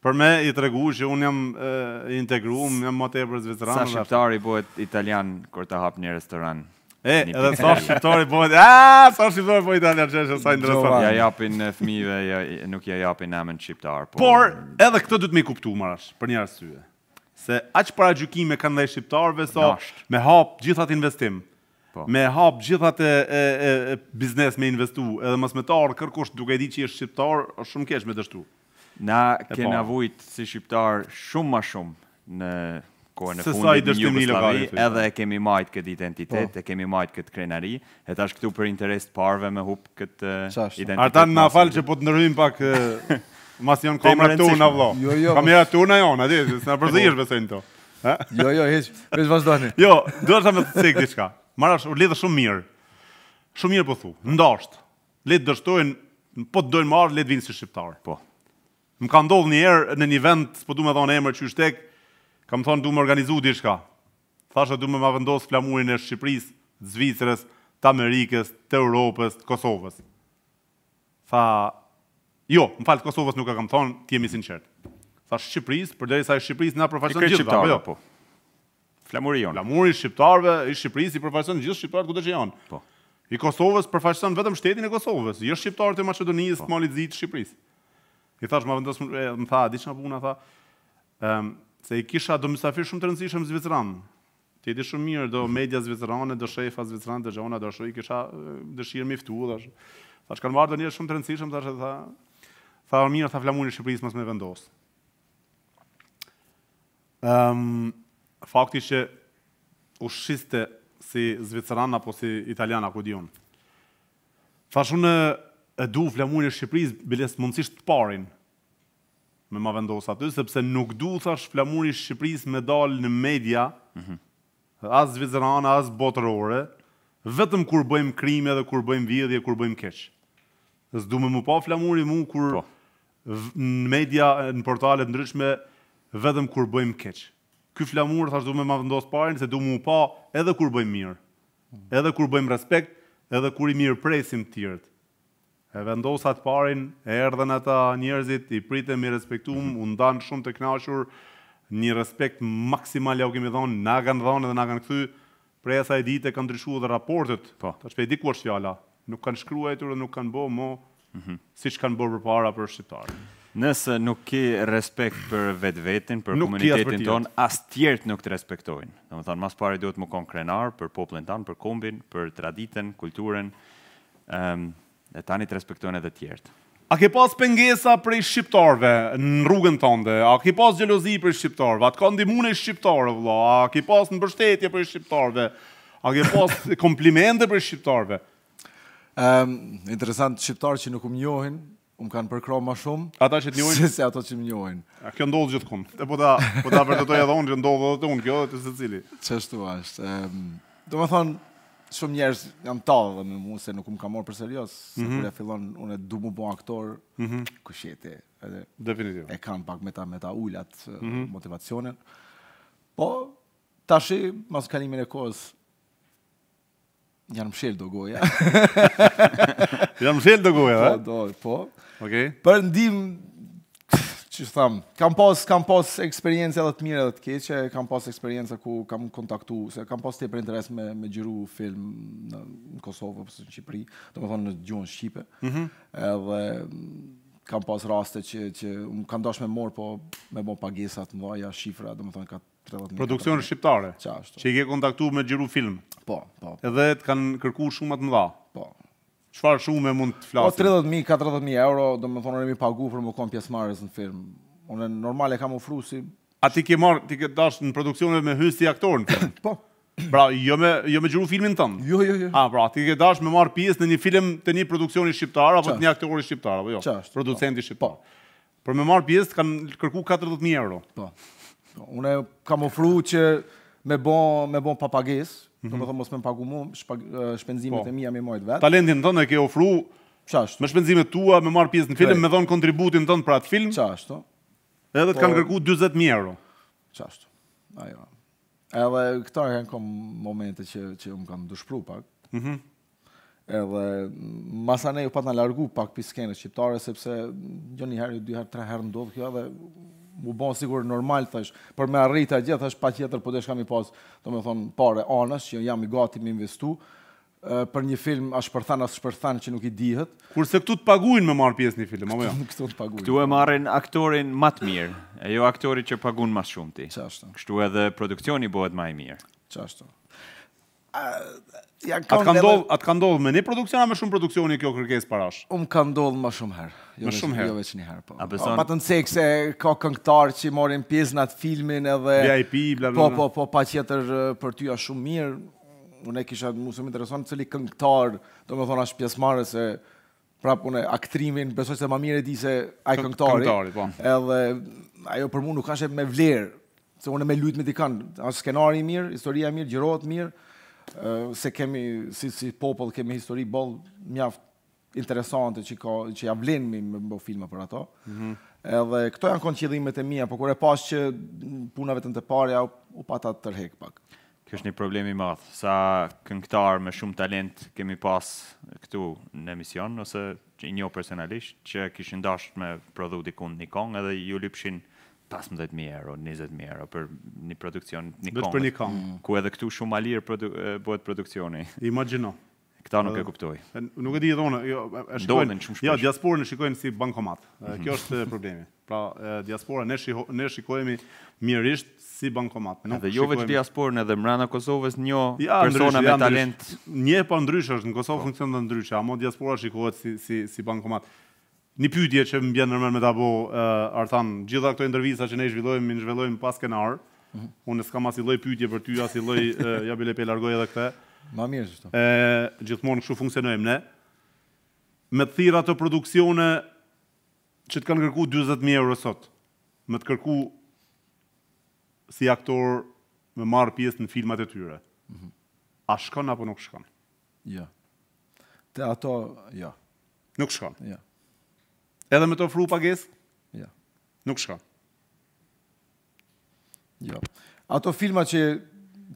për me i tregu që unë jam i integru, unë jam më tepër Zvicran. Sa shqiptari bëhet italian kër të hapë një restoran? E, edhe sa shqiptari bëhet, a, sa shqiptari bëhet italian, që është saj ndërësat. Ja japin e fmive, nuk ja japin amën shqiptar. Po- Por, edhe këtë du të mi kuptu, Marash, për një arsye. Se aqë para gjukime kanë dhe shqiptarve, sa me hapë gjithat investim. Po. Me hap gjithat e, e, e biznes me investu, edhe mas me tarë kërkush duke di që i shqiptar, është shumë kesh me dështu. Na e po. kena po. vujtë si shqiptar shumë ma shumë në kohën e fundit në Jugoslavi, një një edhe e kemi majtë këtë identitet, po. e kemi majtë këtë krenari, e tash këtu për interes të parve me hupë këtë identitet. Artan në afalë që po të nërëvim pak... Mas janë kamera të unë avlo. Jo, jo. Kamera të unë a jonë, adi, së në përzi ishë po. besojnë Jo, jo, heqë, heqë vazhdojnë. Jo, duhet të me të cikë Marash, u lidhë shumë mirë. Shumë mirë po thu. Ndasht. Le të dështojnë, po të dojnë marë, le të vinë si shqiptarë. Po. Më ka ndodhë një erë në një vend, po du me dhonë emër që shtek, ka më thonë du me organizu shka. Thashe du me ma vendosë flamurin e Shqipëris, Zvicrës, të Amerikës, të Europës, të Kosovës. Tha, jo, më falë të Kosovës nuk e ka kam thonë, të jemi sinqertë. Tha, Shqipëris, për dhe e Shqipëris, nga profesion gjithë. jo. po. Flamuri jon. Flamuri i shqiptarëve, i Shqipërisë, i përfaqëson gjithë shqiptarët ku do të shkon. Po. I Kosovës përfaqëson vetëm shtetin e Kosovës, jo shqiptarët e Maqedonisë, po. Malit Zi të Shqipërisë. I thash më vendos më tha diçka puna tha. Ëm, um, se i kisha do mysafir shumë të rëndësishëm në Zviceran. Ti e di shumë mirë do mhm. media zvicerane, do shefa zvicerane, do zona do shoj kisha dëshirë më ftu tash. Thash kanë marrë njerëz shumë të rëndësishëm thash tha. Tha mirë tha flamurin e Shqipërisë mos më vendos. Ehm um, fakti që u shiste si Zvicerana apo si Italiana, ku di unë. Thash në e du flamurin e Shqipëris, biles mundësisht të parin me ma vendosë aty, sepse nuk du thash flamurin e Shqipëris me dalë në media, mm -hmm. as Zvicerana, as botërore, vetëm kur bëjmë krime dhe kur bëjmë vjedhje, kur bëjmë keqë. Së du me mu pa flamurin mu kur po. në media, në portalet ndryshme, vetëm kur bëjmë keqë ky flamur thash du me ma vendos parin se du u pa edhe kur bëjmë mirë. Edhe kur bëjmë respekt, edhe kur i mirë presim tjertë. E vendosat parin, e erdhen ata njerëzit, i pritëm i respektum, u ndan shumë të knashur, një respekt maksimal ja u kemi dhonë, na kanë dhonë dhe na kanë këthy, prej e sa e dite kanë ndryshuar dhe raportet, Po. ta shpej po di ku është fjala, nuk kanë shkruajtur dhe nuk kanë bo, mo, mm -hmm. si që kanë bo për para për shqiptarë. Nëse nuk ke respekt për vetë vetin, për nuk komunitetin tonë, as tjertë nuk të respektojnë. Në më thonë, mas pari duhet më konë krenar për poplën tanë, për kombin, për traditën, kulturën, um, ehm, e tani të respektojnë edhe tjertë. A ke pas pengesa për i shqiptarve në rrugën tënde? A ke pas gjelozi për i shqiptarve? A të ka ndimune i shqiptarve, A ke pas në bështetje për i shqiptarve? A ke pas komplimente për i shqiptarve? Um, ehm, interesant, shqiptarë që nuk umjohin, um kanë përkro më shumë. Ata që t'njojnë? Se se ato që më njohin. A kjo ndodhë gjithë kumë. E po ta, po ta vërtetoj edhe unë që ndodhë edhe të unë, kjo dhe të se cili. Qështu ashtë. Um, do më thonë, shumë njerës janë talë dhe me mu se nuk më ka morë për serios. Mm -hmm. Se mhm. kërë e fillon, unë e du mu bon aktor, mm -hmm. këshjeti. Definitiv. E kanë pak me ta, me ta ullat mm -hmm. motivacionin. Po, tashi, mas kalimin e kohës, Janë mshel do goja. Janë mshel do goja, po, Do, po. Okej. Okay. Për ndim që tham, kam pas kam pas eksperiencë edhe të mira edhe të keqe, kam pas eksperiencë ku kam kontaktu, se kam pas tepër interes me me gjiru film në, Kosovë apo në Shqipëri, domethënë në gjuhën shqipe. Mhm. Mm edhe kam pas raste që që um kam dashur me mor, po me bon pagesa të mëdha, shifra, domethënë ka 30. Produksion shqiptare. Çfarë? Që i ke kontaktuar me Xhiru Film. Po, po. Edhe të kanë kërkuar shumë atë mëdha. Po. Çfarë shumë mund të flasim? Po 30000, 40000 euro, domethënë ne mi pagu për mëkon pjesëmarrës në film. Unë normal e kam si... A ti ke marr, ti ke dash në produksione me hysë si aktor në film? Po. Pra, jo me jo me Xhiru Filmin tënd. Jo, jo, jo. Ah, pra, ti ke dash me marr pjesë në një film të një produksioni shqiptar apo të një aktori shqiptar apo jo? Producenti po. shqiptar. Po. Për me marr pjesë kanë kërkuar 40000 euro. Po. Unë e kam ofru që me bon, me bon papages, mm -hmm. do më mhm. mos me më pagu mu, shpenzimet po, e mija me mojt vetë. Talentin të e ke ofru Qashtu? me shpenzimet tua, me marë pjesë në film, Krej. me dhonë kontributin të në pra atë film. Qashtu? Edhe të po, kanë kërku 20.000 euro. Qashtu? Ajo. Edhe këta e kom momente që, që më kam dushpru pak. Mm -hmm. Edhe masa ne ju pat në largu pak për skenës qiptare, sepse një një herë, dy herë, tre herë ndodhë kjo edhe u bën sigur normal thash, por me arrita gjithë thash patjetër po desh kam i pas, domethën parë anash që jam i gati me investu për një film as për as për që nuk i dihet. Kurse këtu të paguajnë me marr pjesë në film, apo jo? Këtu të paguajnë. Këtu e marrin aktorin më të mirë, e jo aktorit që paguën më shumë ti. Çfarë? Kështu edhe produksioni bëhet më i mirë. A... At kam atë ka ndodhë ndodh me një produksion, a me shumë produksioni kjo kërkes parash? Um ka ndodh më shumë herë. Jo më shumë herë? Jo veç një herë, po. A po, beson... Pa të se ka këngtarë që i morin pjesë në atë filmin edhe... VIP, bla, bla, bla. Po, po, po, pa qëtër për ty është shumë mirë. Unë e kisha më shumë intereson cili këngtarë, do me thonë ashtë pjesmarë se... Pra e aktrimin, besoj se ma mirë e di se ajë këngëtari. këngtari po. edhe ajo për mua nuk ashe me vlerë, se unë më lut me dikanë, ashtë skenari mirë, historia mirë, gjirojtë mirë, se kemi si si popull kemi histori boll mjaft interesante që ka që ja vlen mi me bë filma për ato. Mm -hmm. Edhe këto janë kon qëllimet e mia, por kur e pas që puna vetëm të parja u, u pata të pak. Kjo është një problemi i madh. Sa këngëtar me shumë talent kemi pas këtu në emision ose që i njoh personalisht që kishin dashur me prodhu dikun një këngë edhe ju lypshin 15000 euro, 20000 euro për një produksion, një këngë. Për një këngë. Mm. Ku edhe këtu shumë alir produ bëhet produksioni. Imagjino. Këta nuk e kuptoj. Nuk e di dhona, jo, e shikojnë. shumë shpesh. Jo, diasporën e shikojnë si bankomat. Mhm. Kjo është problemi. Pra, diaspora ne shiko, ne mirërisht si bankomat. Nuk edhe jo vetë diasporën edhe mbrana Kosovës një ja, persona ndrysh, me ja, talent. Një pa ndryshë është në Kosovë po. funksionon ndryshe, ama diaspora shikohet si si si bankomat. Uh, Një pyetje që më vjen normal me ta bëu uh, eh, Arthan, gjitha këto intervista që ne zhvillojmë, ne zhvillojmë pas kenar. Mm -hmm. Unë s'kam as i lloj pyetje për ty, as i lloj uh, ja bile pe largoj edhe këtë. Ma mirë është. Ë, eh, gjithmonë kështu funksionojmë ne. Me të thirrë ato produksione që të kanë kërku 40000 euro sot. Me të kërku si aktor me marr pjesë në filmat e tyre. Mm -hmm. A shkon apo nuk shkon? Jo. Ja. Te ato, jo. Ja. Nuk shkon. Jo. Ja. Edhe me të ofru pagesë? Ja. Jo. Nuk shka. Jo. Ato filma që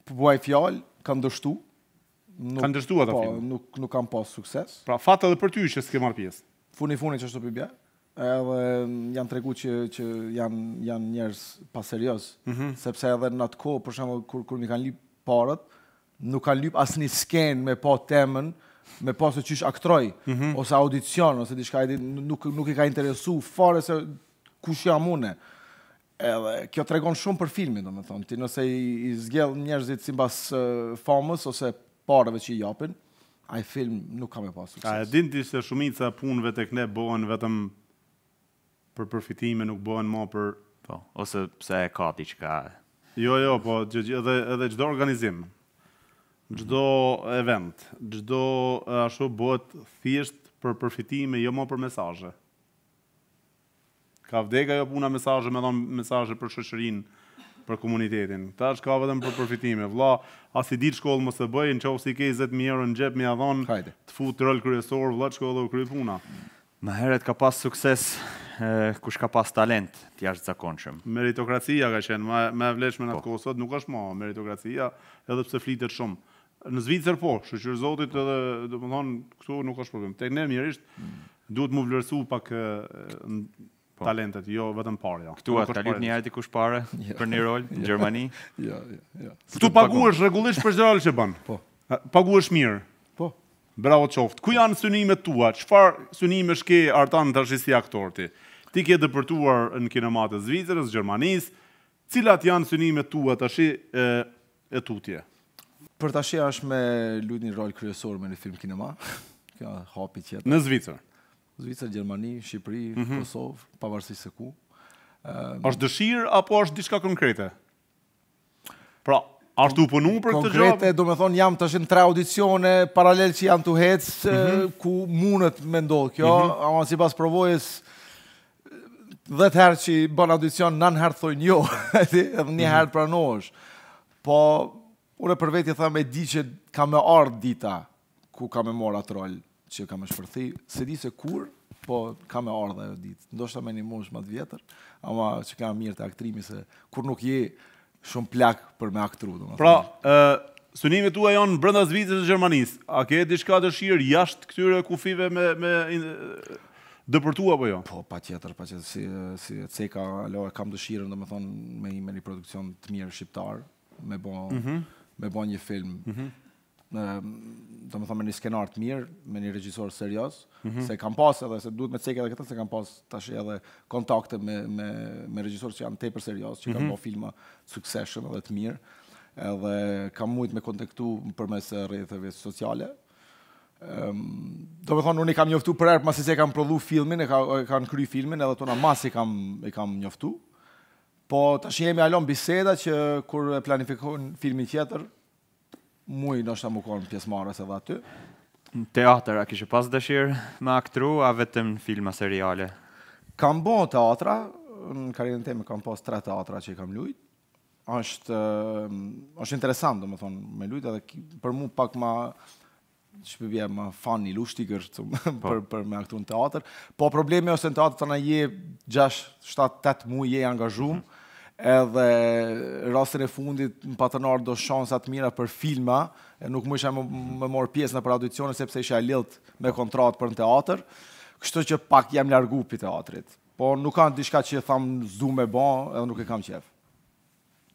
buaj fjalë, kanë dështu. Nuk, kanë dështu ato po, Nuk, nuk kanë pasë sukses. Pra, fatë edhe për ty që s'ke marë pjesë. Funi funi që është të pibja. Edhe janë tregu që, që janë, janë njerës pa serios. Mm -hmm. Sepse edhe në atë kohë, për shumë, kur, kur mi kanë lip parët, nuk kanë lip asë një skenë me po temën, me pasë çish aktroj mm -hmm. ose audicion ose diçka ai nuk nuk e ka interesu fare se kush jam unë. Edhe kjo tregon shumë për filmin, domethënë, ti nëse i, i zgjell njerëzit sipas uh, famës ose parave që i japin, ai film nuk ka me pasë sukses. A e din ti se shumica punëve tek ne bohen vetëm për përfitime, nuk bohen më për, po, ose pse e ka diçka? Jo, jo, po, edhe edhe çdo organizim gjdo event, gjdo asho bëhet thjesht për përfitime, jo më për mesaje. Ka vdeka jo puna mesaje, me dhonë mesaje për shëshërin, për komunitetin. Ta është ka vetëm për përfitime. Vla, as i ditë shkollë mos e bëjë, në i si ke 10.000 euro në gjepë, më ia dhonë të futë të rëllë kryesorë, vla, të shkollë dhe u kry puna. Më heret ka pas sukses, kush ka pas talent, t'ja është zakonshëm Meritokracia ka qenë, me vleshme në të po. Kosovët, nuk është më meritokracia, edhe pse flitet shumë në Zvicër po, shoqëri Zotit edhe domethënë këtu nuk është problem. Tek ne mirësisht mm. duhet mu vlerësu pak po. talentet, jo vetëm parë, jo. Ktu ata lut një herë ti kush parë për një rol në jo. Gjermani? Jo, jo, jo. Ktu paguhesh rregullisht për çdo që bën. Po. Paguhesh mirë. Po. Bravo qoftë. Ku janë synimet tua? Çfarë synime shke artan tash si aktor ti? Ti ke dëpërtuar në kinematë të Zvicrës, Gjermanisë. Cilat janë synimet tua tash e, e tutje? për ta shija është me lujt një rol kryesor me një film kinema. Kja hapi tjetër. Në Zvicër. Zvicër, Gjermani, Shqipëri, mm -hmm. Kosovë, pavarësisht se ku. Ëm. Ehm, është dëshirë apo është diçka konkrete? Pra, a është u punuar për këtë gjë? Konkrete, do me thonë jam tash në tre audicione paralel që janë të hecë, mm -hmm. ku mundet me ndodh kjo, mm -hmm. ama sipas provojës dhe të herë që i bën audicion, 9 herë thojnë jo, edhe një mhm. herë pranohësh. Po, Unë për vetë i thamë e di që ka me ardhë dita ku ka me mora atë që ka me shpërthi. Se di se kur, po ka me ardhë ajo ditë. Ndo shta me një mund më të vjetër, ama që ka mirë të aktrimi se kur nuk je shumë plak për me aktru. Pra, thamë. uh, sunimi tu e jonë brënda Zvicës e Gjermanis, a ke di shka të shirë jashtë këtyre kufive me... me in, dëpërtu apo jo? Po, pa tjetër, pa tjetër, si, si ceka, kam dëshirën, dhe me thonë, me, një produksion të mirë shqiptar, me bo... Mhm me bën një film. Ëm, mhm. mm -hmm. do me një skenar të mirë, me një regjisor serioz, mm -hmm. se kam pas edhe se duhet me cek edhe këtë se kam pas tash edhe kontakte me me me regjisor që janë tepër serioz, që mm -hmm. kanë mhm. bërë filma Succession edhe të mirë, edhe kam shumë të kontaktu përmes rrjeteve sociale. Ëm, um, do të thonë, unë kam njoftu për herë masi se kam prodhu filmin, e kanë kanë kryer filmin edhe tona masi kam kam njoftu. Po tash jemi alon biseda që kur e planifikon filmin tjetër, mui nështë ta më kon pjesëmarrës edhe aty. Në teatër a kishe pas dëshirë me aktru, a vetëm filma seriale? Kam bo teatra, në karinën temi kam pas tre teatra që i kam lujtë, Është, ehm, është interesant, do me lujt, edhe për mu pak ma që përbje më fan një për, për me aktu në teatr. Po problemi ose në teatr të je 6, 7, 8 mu je angazhuar mm -hmm edhe rastin e fundit në patronor do shansa të mira për filma, e nuk më isha më morë pjesë në për audicione sepse isha lidh me kontratë për në teatr. Kështu që pak jam largu për teatrit, po nuk kanë diçka që tham zu me bë, edhe nuk e kam qef.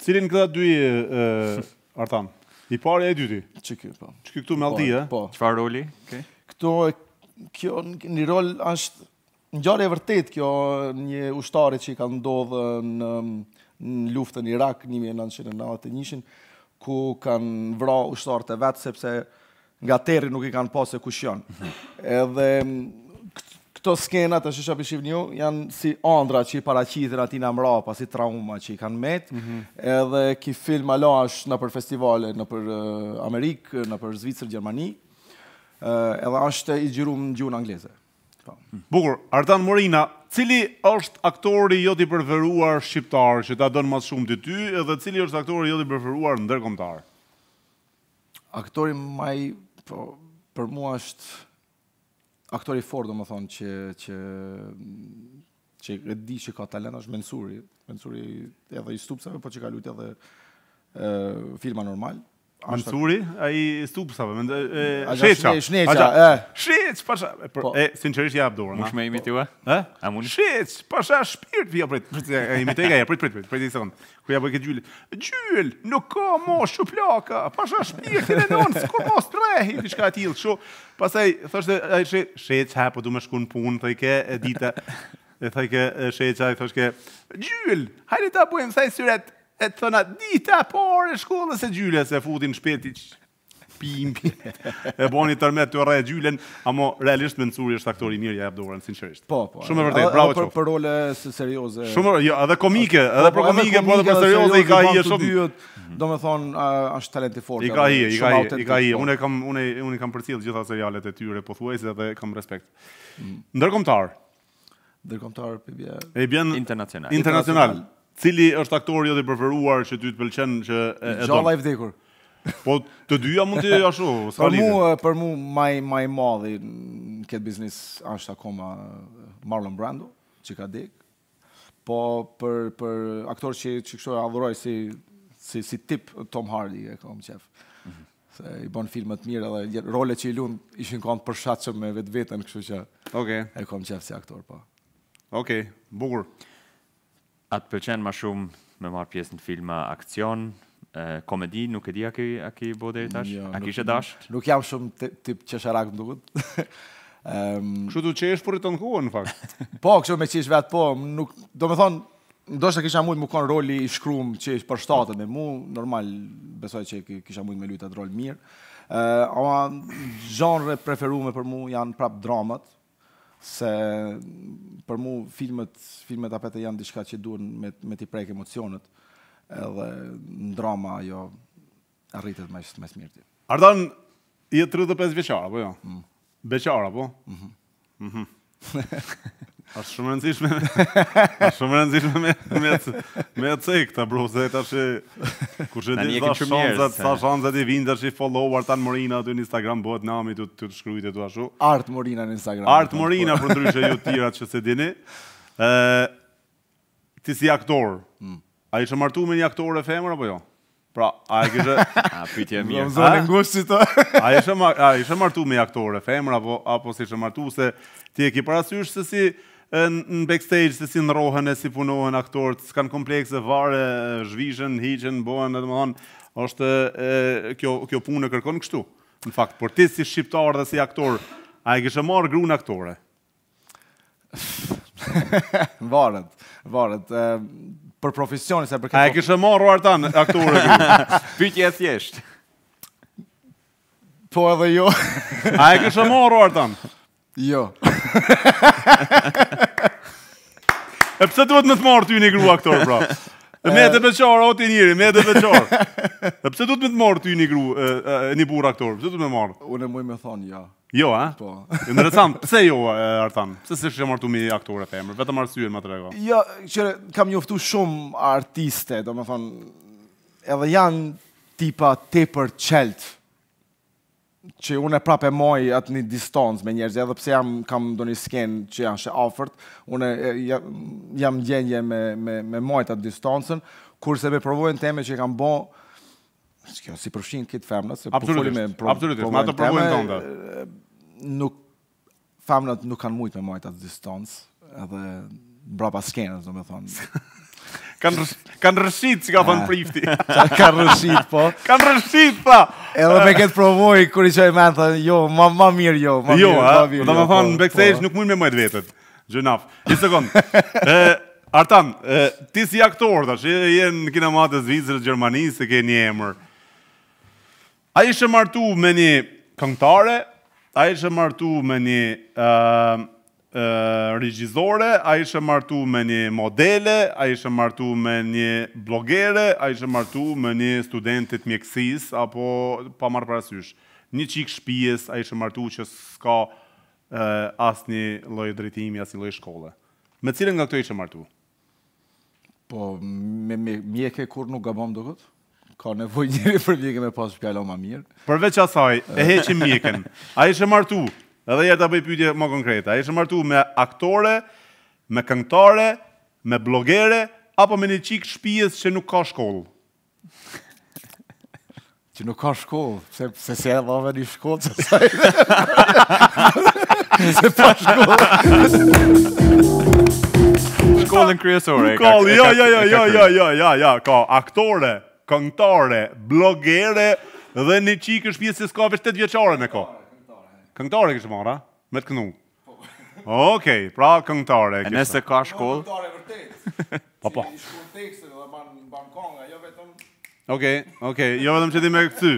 Cilin këta dy e, e Artan? I pari e i dyti. Që kjo, po? kjo këtu me Aldi, a? Po, po. Çfarë roli? Okej. Okay. Kto kjo në rol është Ngjarje vërtet kjo një ushtari që i ka ndodhur në në luftën Irak 1991 ku kanë vra ushtarë të vetë, sepse nga teri nuk i kanë pasë e kushion. Edhe këto skenat, është shë pëshiv një, janë si andra që i paracitin ati nga mra, pasi trauma që i kanë metë, edhe ki film alo është në për festivale, në për Amerikë, në për Zvicër, Gjermani, edhe është i gjirum në gjunë angleze. Bukur, Artan Morina, cili është aktori jo t'i preferuar shqiptar që ta dënë mas shumë t'i ty, edhe cili është aktori jo t'i preferuar në dërkomtar? Aktori maj, po, për mua është aktori fort, do më thonë, që, që, që e di që ka talent, është mensuri, mensuri edhe i stupseve, po që ka lutë edhe firma normal. Mencuri, a i stupë, sa përmë, shetë qa. Shetë qa, e. Shetë qa, pasha, e, po, e sinqerisht ja abdurën. Mush me imitua, e? A muni? Shetë qa, pasha, shpirt, vja, prit, prit, e imiti, prit, prit, prit, prit, prit, prit, prit, prit, prit, prit, Gjyl, nuk ka mo shuplaka, pasha shpirë, të në nënë, s'ko mo strehi, i shka atilë, shu, pasaj, thështë, a i shetë, ha, po du punë, ke, e dita, e thaj ke, shetë, i thështë ke, gjyl, hajde ta bujmë, thaj syret, e të thëna, dita parë po, e shkollës e gjyle se futin shpeti që pimpi, e boni tërmet të rre gjylen, amo realisht me nësuri është aktori mirë ja ebdorën, sinqerisht. Po, po. Shumë e vërtet, bravo qofë. Për role serioze. Shumë, jo, edhe komike, po, edhe për po, komike, po edhe për serioze i ka i e shumë. Do me thonë, është talent i fort. I ka i, i ka i, i ka i. Unë kam, unë unë kam përcjell gjitha serialet e tyre pothuajse dhe kam respekt. Mm. Ndërkombëtar. Ndërkombëtar PBA. E bën Internacional. Cili është aktori jote i preferuar që ty të pëlqen që e don? Gjalla i vdekur. Po të dyja mund të jetë ashtu, s'ka Për mua për më më i madhi në këtë biznes është akoma Marlon Brando, që ka dek. Po për për aktor që që kështu adhuroj si si si tip Tom Hardy e kam qef. Mm Se i bën filma të mira dhe rolet që i lund ishin kanë përshtatshëm me vetveten, kështu që. Okej. E kam qef si aktor po. Okej, okay. bukur. A të pëlqen ma shumë me marrë pjesë në filma akcion, komedi, nuk e di a ki, a bo dhe tash? Jo, a ki shë dash? Nuk, jam shumë tip që sharak më duhet. Kështu du qesh për e të në kuën, në fakt? po, kështu me qesh vetë po, nuk, do me thonë, Do shtë kisha mujtë më konë roli i shkrum që për shtatën me mu, normal besoj që kisha mujtë me lujtë atë rol mirë. ama genre preferume për mu janë prapë dramat, se për mu filmet, filmet apete janë diçka dishka që duen me, me t'i prejkë emocionet, edhe në drama jo arritet me së mirti. Ardan, i e 35 veqara, po jo? Mm. Beqara, po? Mm -hmm. Mm -hmm. Ashtë shumë rëndësishme me... Ashtë shumë rëndësishme me... Me të, me cek të bro, se ta ashtë... Kur që ditë sa shanzat, sa shanzat i vindë, ashtë i follower të në Morina aty në Instagram, bëhet nami të të, të shkrujt e të ashtu. Art Morina në Instagram. Art Morina, për ndryshe ju jo tira që se dini. E, ti si aktor, mm. a i që martu me një aktor e femër, apo jo? Pra, a e kështë... a, pyti e mirë. Më zonë në të... a i shë martu me aktore, femër, apo, apo si shë martu, se ti e ki parasysh se si në backstage se si në rohen e si punohen aktorët, kanë komplekse, vare, zhvishen, hiqen, bohen, edhe më thonë, është kjo, kjo punë e kërkon kështu. Në fakt, por ti si shqiptar dhe si aktor, a e kështë marë gru në aktore? varet, varet. për profesionin, se për këtë... A e kështë marë ruar tanë aktore? Pytje e thjeshtë. Po edhe jo. a e kështë marë ruar tanë? Jo e pse duhet më të marr ty një grua aktor pra? E me të beqar, o ti njëri, me të beqar. E pse duhet më të marr ty një gru, një burr aktor? Pse duhet më marr? Unë më me thon ja. Jo, a? Po. Ju më rëtham, pse jo, Artan? Pëse se shë martu mi aktore të emrë? Vetëm arsyën më të rego. Jo, që kam njoftu shumë artiste, do me thonë, edhe janë tipa te për qeltë që unë e prapë e moj atë një distancë me njerëzë, edhe pse jam kam do një skenë që janë shë ofërt, unë jam, jam gjenje me, me, me mojt atë distancën, kurse me provojnë teme që i kam bo, kjo, si përshinë këtë femnët, se përfullim po e provojnë teme, absolutisht, ma të provojnë të Nuk, femnët nuk kanë mujtë me mojt atë distancë, edhe brapa skenës, do me thonë. Kanë rëshit, që ka thënë ah. prifti. Kanë rëshit, po. Kanë rëshit, E Edhe me këtë provoj, kër i me në thënë, jo, ma, ma mirë, jo. Ma jo, ha, jo, da me thënë, në po, bekthejsh, po. nuk mund me mëjtë vetët. Gjënaf. Një sekundë. Artan, ti si aktor, dhe që jenë në kinematë e se ke një emër. A ishe martu me një këngtare, a ishe martu me një regjizore, a ishe martu me një modele, a ishe martu me një blogere, a ishe martu me një studentit mjekësis, apo pa marë parasysh. Një qik shpijes, a ishe martu që s'ka asë një lojë drejtimi, asë një lojë shkolle. Me cilën nga këto ishe martu? Po, me, me mjeke kur nuk gabam do këtë? ka nevoj njëri për mjekën e pas shpjala ma mirë. Përveç asaj, e heqin mjekën. A ishe martu, Edhe jeta bëj pyetje më konkrete. Ai është martuar me aktore, me këngëtare, me blogere apo me një çik shtëpies që nuk ka shkollë? Që nuk ka shkollë, pse pse se ajo vjen në shkollë se sa. Se pa shkollë. Shkollën kryesore. Ka, jo, jo, jo, jo, jo, jo, jo, jo, ka aktore, këngëtare, blogere dhe një çik shtëpies që ka vetë 8 vjeçare me kohë. Këngëtare kështë mara, me të kënu. Po. Okej, pra këngëtare kështë. E nëse ka po, shkollë. Këngëtare e vërtetë. Pa, pa. Po, si shkollë tekstë dhe në banë konga, jo vetëm. Okej, okej, jo vetëm që di me këtë.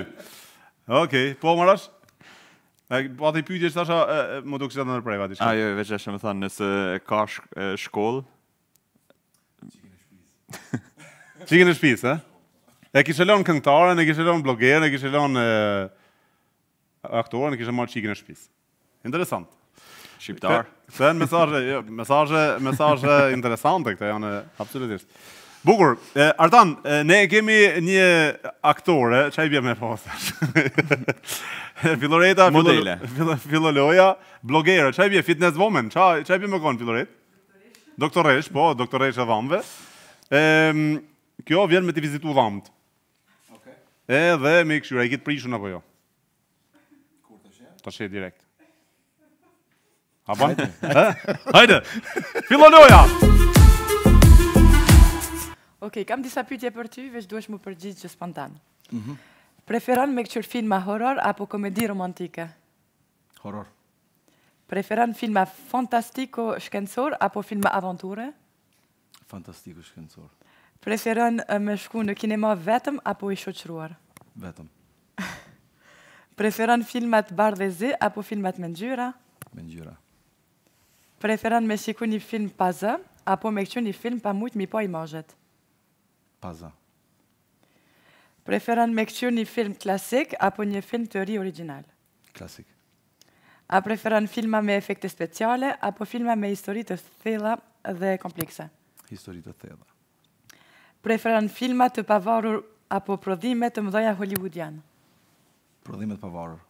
Okej, po marash? Po atë i pyjtje që më duke si të nërprej, A, jo, veç e me nëse ka shkollë. Qikin e shpisë. Qikin e shpisë, e? E kishelon këngëtare, e kishelon blogerë, e kishelon aktorën e kishte marrë çikën e shpisë. Interesant. Shqiptar. Kthen mesazhe, mesajë, jo, mesajë, mesajë interesante këto janë absolutisht. Bukur, Artan, ne kemi një aktore, qaj bje me fosër? Filoreta, filoloja, blogera, qaj bje fitness woman, qaj, bje me konë, Filoret? Doktoresh, po, doktoresh e dhamve. kjo vjen me të vizitu dhamët. Edhe E dhe me i këshyra, i kitë prishun apo jo? të shetë direkt Hajde Hajde Filo Ok, kam disa pytje për ty Vesh duesh mu përgjit që spontan mhm. Preferan me këqër filma horror Apo komedi romantike Horror Preferan filma fantastiko shkencor Apo filma aventure Fantastiko shkencor Preferan me shku në kinema vetëm Apo i shoqruar Vetëm Preferan filmat bar dhe zi, apo filmat me njyra? Me Preferan me shiku një film pa zë, apo me këqë një film pa mujtë mi po i mojët? Pa zë. Preferan me këqë një film klasik, apo një film të ri original? Klasik. A preferan filma me efekte speciale, apo filma me histori të thela dhe komplekse? Histori të thela. Preferan filma të pavarur, apo prodhime të mdoja hollywoodian? prodhimet pavarur?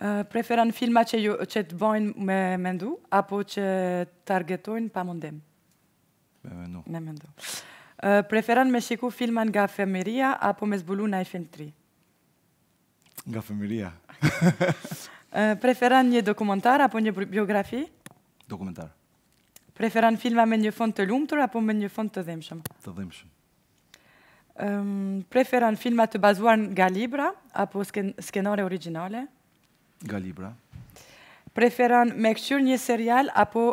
Uh, preferan filma që, ju, që të bojnë me mendu, apo që targetojnë pa mundim? Me mendu. Me mendu. Uh, preferan me shiku filma nga femiria, apo me zbulu në i film Nga femiria. uh, preferan një dokumentar, apo një biografi? Dokumentar. Preferan filma me një fond të lumtur, apo me një fond të dhimshëm? Të dhimshëm preferan filma të bazuar nga libra apo skenore originale? Nga libra. Preferan me këqyr një serial apo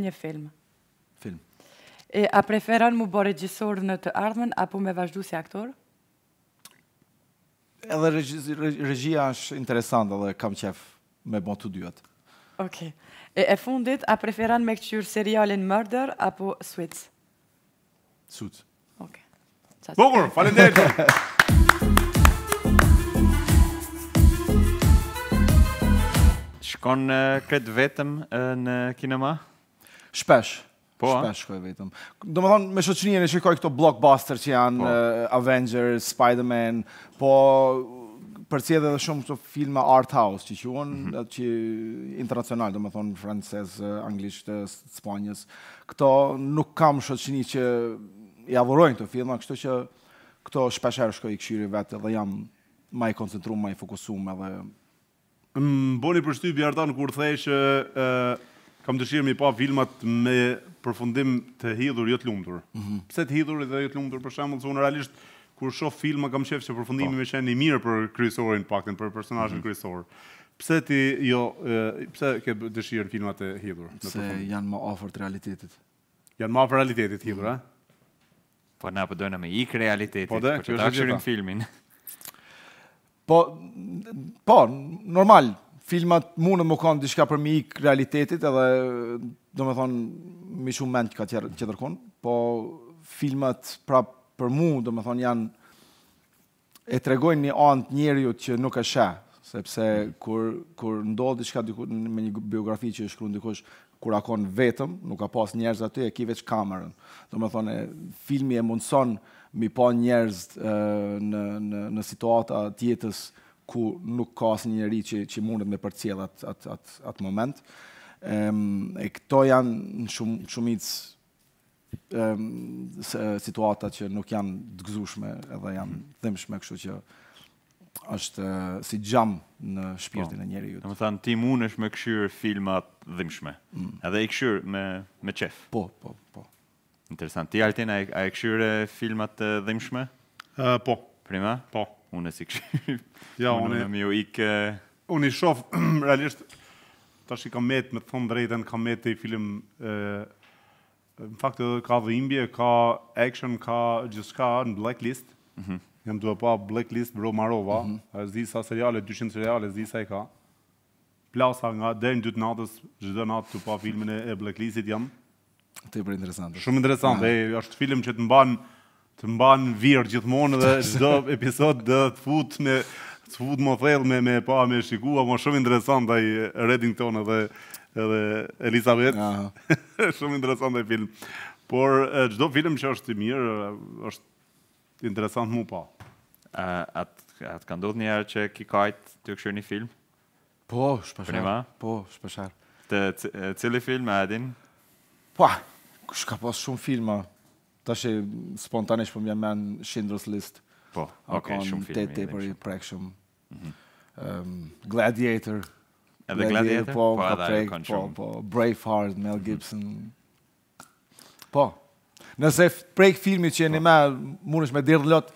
një film? Film. E, a preferan mu bo regjisor në të ardhmen apo me vazhdu si aktor? Edhe regjia është interesant edhe kam qef me bo të dyat. Oke. E, e fundit, a preferan me këqyr serialin Murder apo Suits? Suits. Po, po, faleminderit. Shkon kët këtë vetëm në kinema? Shpesh. Po, a? shpesh shkoj vetëm. Do më thonë, me shoqërinë e shikoj këto blockbuster që janë po. uh, Avengers, Spider-Man, po për si edhe dhe shumë të filma art house që quen, mm -hmm. që internacional, do më thonë, francesë, anglishtë, spanjës. Këto nuk kam shoqëni që i avurojnë të filma, kështu që këto shpesherë shkoj i këshyri vetë dhe jam ma i koncentrum, ma i fokusum edhe... Më boni për shtypë, kur thej që kam dëshirë mi pa filmat me përfundim të hidhur, jo të lumëtur. Mhm. Pse të hidhur dhe jo të lumëtur, për shemë, zonë realisht, kur shoh filma kam qef që përfundimi pa. Po. me qenë i mirë për kryesorin paktën për personazhin mm kryesor. Pse ti jo pse ke dëshirë filmat e hidhur? Pse janë më afër realitetit. Janë më afër realitetit hidhur, mhm. Po na po dojnë me ikë realitetit, po dhe, që filmin. Po, po, normal, filmat mundë më kanë diçka për me ikë realitetit, edhe do me thonë, mi shumë mend ka tjerë, që dërkon, po filmat pra për mu, do thonë, janë e tregojnë një të njeriu që nuk e shë, sepse mm. kur, kur ndodhë diçka diku, me një biografi që e shkru në dikush, kur akon vetëm, nuk ka pas njerëz aty, e ki veç kamerën. Do me thone, filmi e mundëson mi pa njerëz në, në, në situata tjetës ku nuk ka asë njeri që, që mundet me për atë at, at, at moment. Um, e këto janë në shum, shumicë situata që nuk janë të gëzushme edhe janë dhimshme, kështu që është si gjam në shpirtin po. e njeri ju. Në më thanë, ti mund është me këshyrë filmat dhimshme. Mm. Edhe i këshyrë me, me qef. Po, po, po. Interesant. Ti altin, a i këshyrë filmat dhimshme? Uh, po. Prima? Po. Unë e si këshyrë. Ja, unë e mi ikë... Unë i shofë, realisht, ta shi ka metë, me thonë drejten, ka metë të i film... në faktë ka dhimbje, ka action, ka gjithë shka në blacklist. Mm -hmm jam duhe pa blacklist bro Marova, mm zdi sa seriale, 200 seriale, zdi sa i ka. Plasa nga derin dytë natës, gjithë natë të pa filmin e blacklistit jam. Të i për interesant. Shumë interesant, e është film që të mban, të mban virë gjithmonë dhe gjithë episod dhe të fut me të fut më thellë me, me pa me shikua, më shumë interesant dhe Reddington edhe dhe edhe Elisabeth. shumë interesant dhe film. Por gjithë film që është i mirë, është Interesant mu pa. A uh, të kanë dodhë njerë që ki kajtë të këshirë një film? Po, shpesher. Prima? Po, shpesher. Të cili film e edin? Po, shka ka pas shumë filma. Ta shi spontanisht për po mja Shindros List. Po, ok, shumë filmi. Akon Tete për i shumë. Mm -hmm. um, Gladiator. Edhe Gladiator? Gladiator? Po, po, po, po, mhm. po, po, po, po Nëse prej filmit që jeni po. më mundesh me dirr lot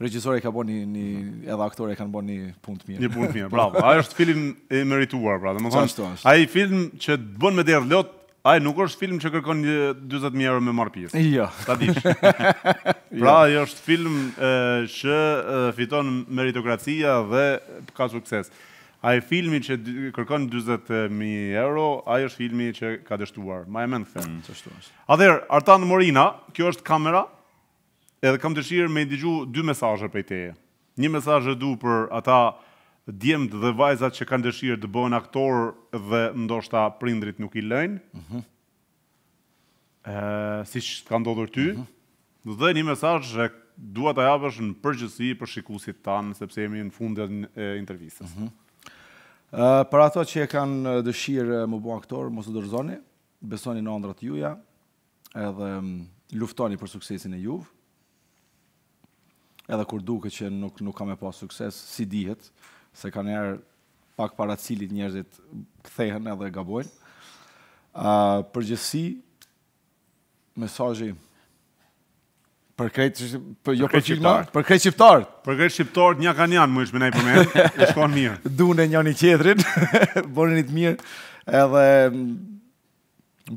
regjisori ka bën një edhe aktorë kanë bën një punë të mirë. Një punë të mirë. Bravo. Ai është film i merituar, pra, do të Ai film që të bën me dirr lot, ai nuk është film që kërkon 40000 euro me marr pjesë. Jo. Ta dish. Jo. Pra, ai është film që fiton meritokracia dhe ka sukses. Ai filmi që kërkon 40000 euro, ai është filmi që ka dështuar. Ma e mend them mm, ashtu është. Allëh, er, Artan Morina, kjo është kamera. Edhe kam dëshirë me të dy mesazhe prej teje. Një mesazh e du për ata djemt dhe vajzat që kanë dëshirë të bëhen aktorë dhe ndoshta prindrit nuk i lënë. Ëh. Mhm. Ëh, si të kanë ndodhur ty? Mhm. dhe një mesazh që dua ta japësh në përgjithësi për shikuesit tanë sepse jemi në fund të intervistës. Mhm. Për ato që e kanë dëshirë më bua aktor, mos të dërzoni, besoni në andrat juja, edhe mm, luftoni për suksesin e juvë, edhe kur duke që nuk kam e pas sukses, si dihet, se kanë erë pak para cilit njerëzit këthehen edhe gabojnë. Për gjithësi, mesajë, Jo për krejt për jo për filma, për krejt shqiptar. Për krejt shqiptar, një kanë janë më shumë nai për mend, e shkon mirë. Dunë njëri tjetrin, bëreni të mirë, edhe mm,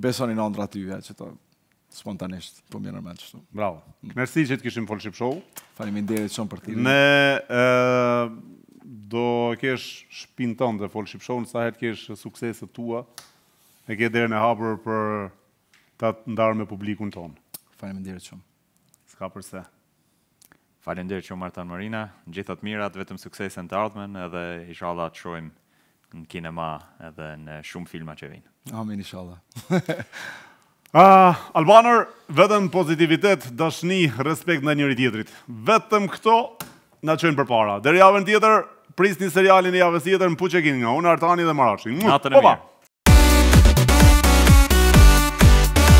besonin në ndra ty ja, që to spontanisht, po mirë normal Bravo. Mm. Mersi që të kishim folë ship show. Faleminderit shumë për ti. Ne ë do kesh shpinë tonë të folë ship show, sa herë kesh sukseset tua. Ne ke derën e hapur për ta ndarë me publikun ton. Faleminderit shumë ka përse. Falendirë që Marta marina, në gjithat mirat, vetëm suksesën të ardhmen, edhe inshallah të shojmë në kinema edhe në shumë filma që vinë. Amin i shala. Ah, Albanër, vetëm pozitivitet, dashni, respekt në njëri tjetrit. Vetëm këto në qënë për para. javën tjetër, pris një serialin e javës tjetër në puqekin nga, unë Artani dhe Marashi. Natër e mirë.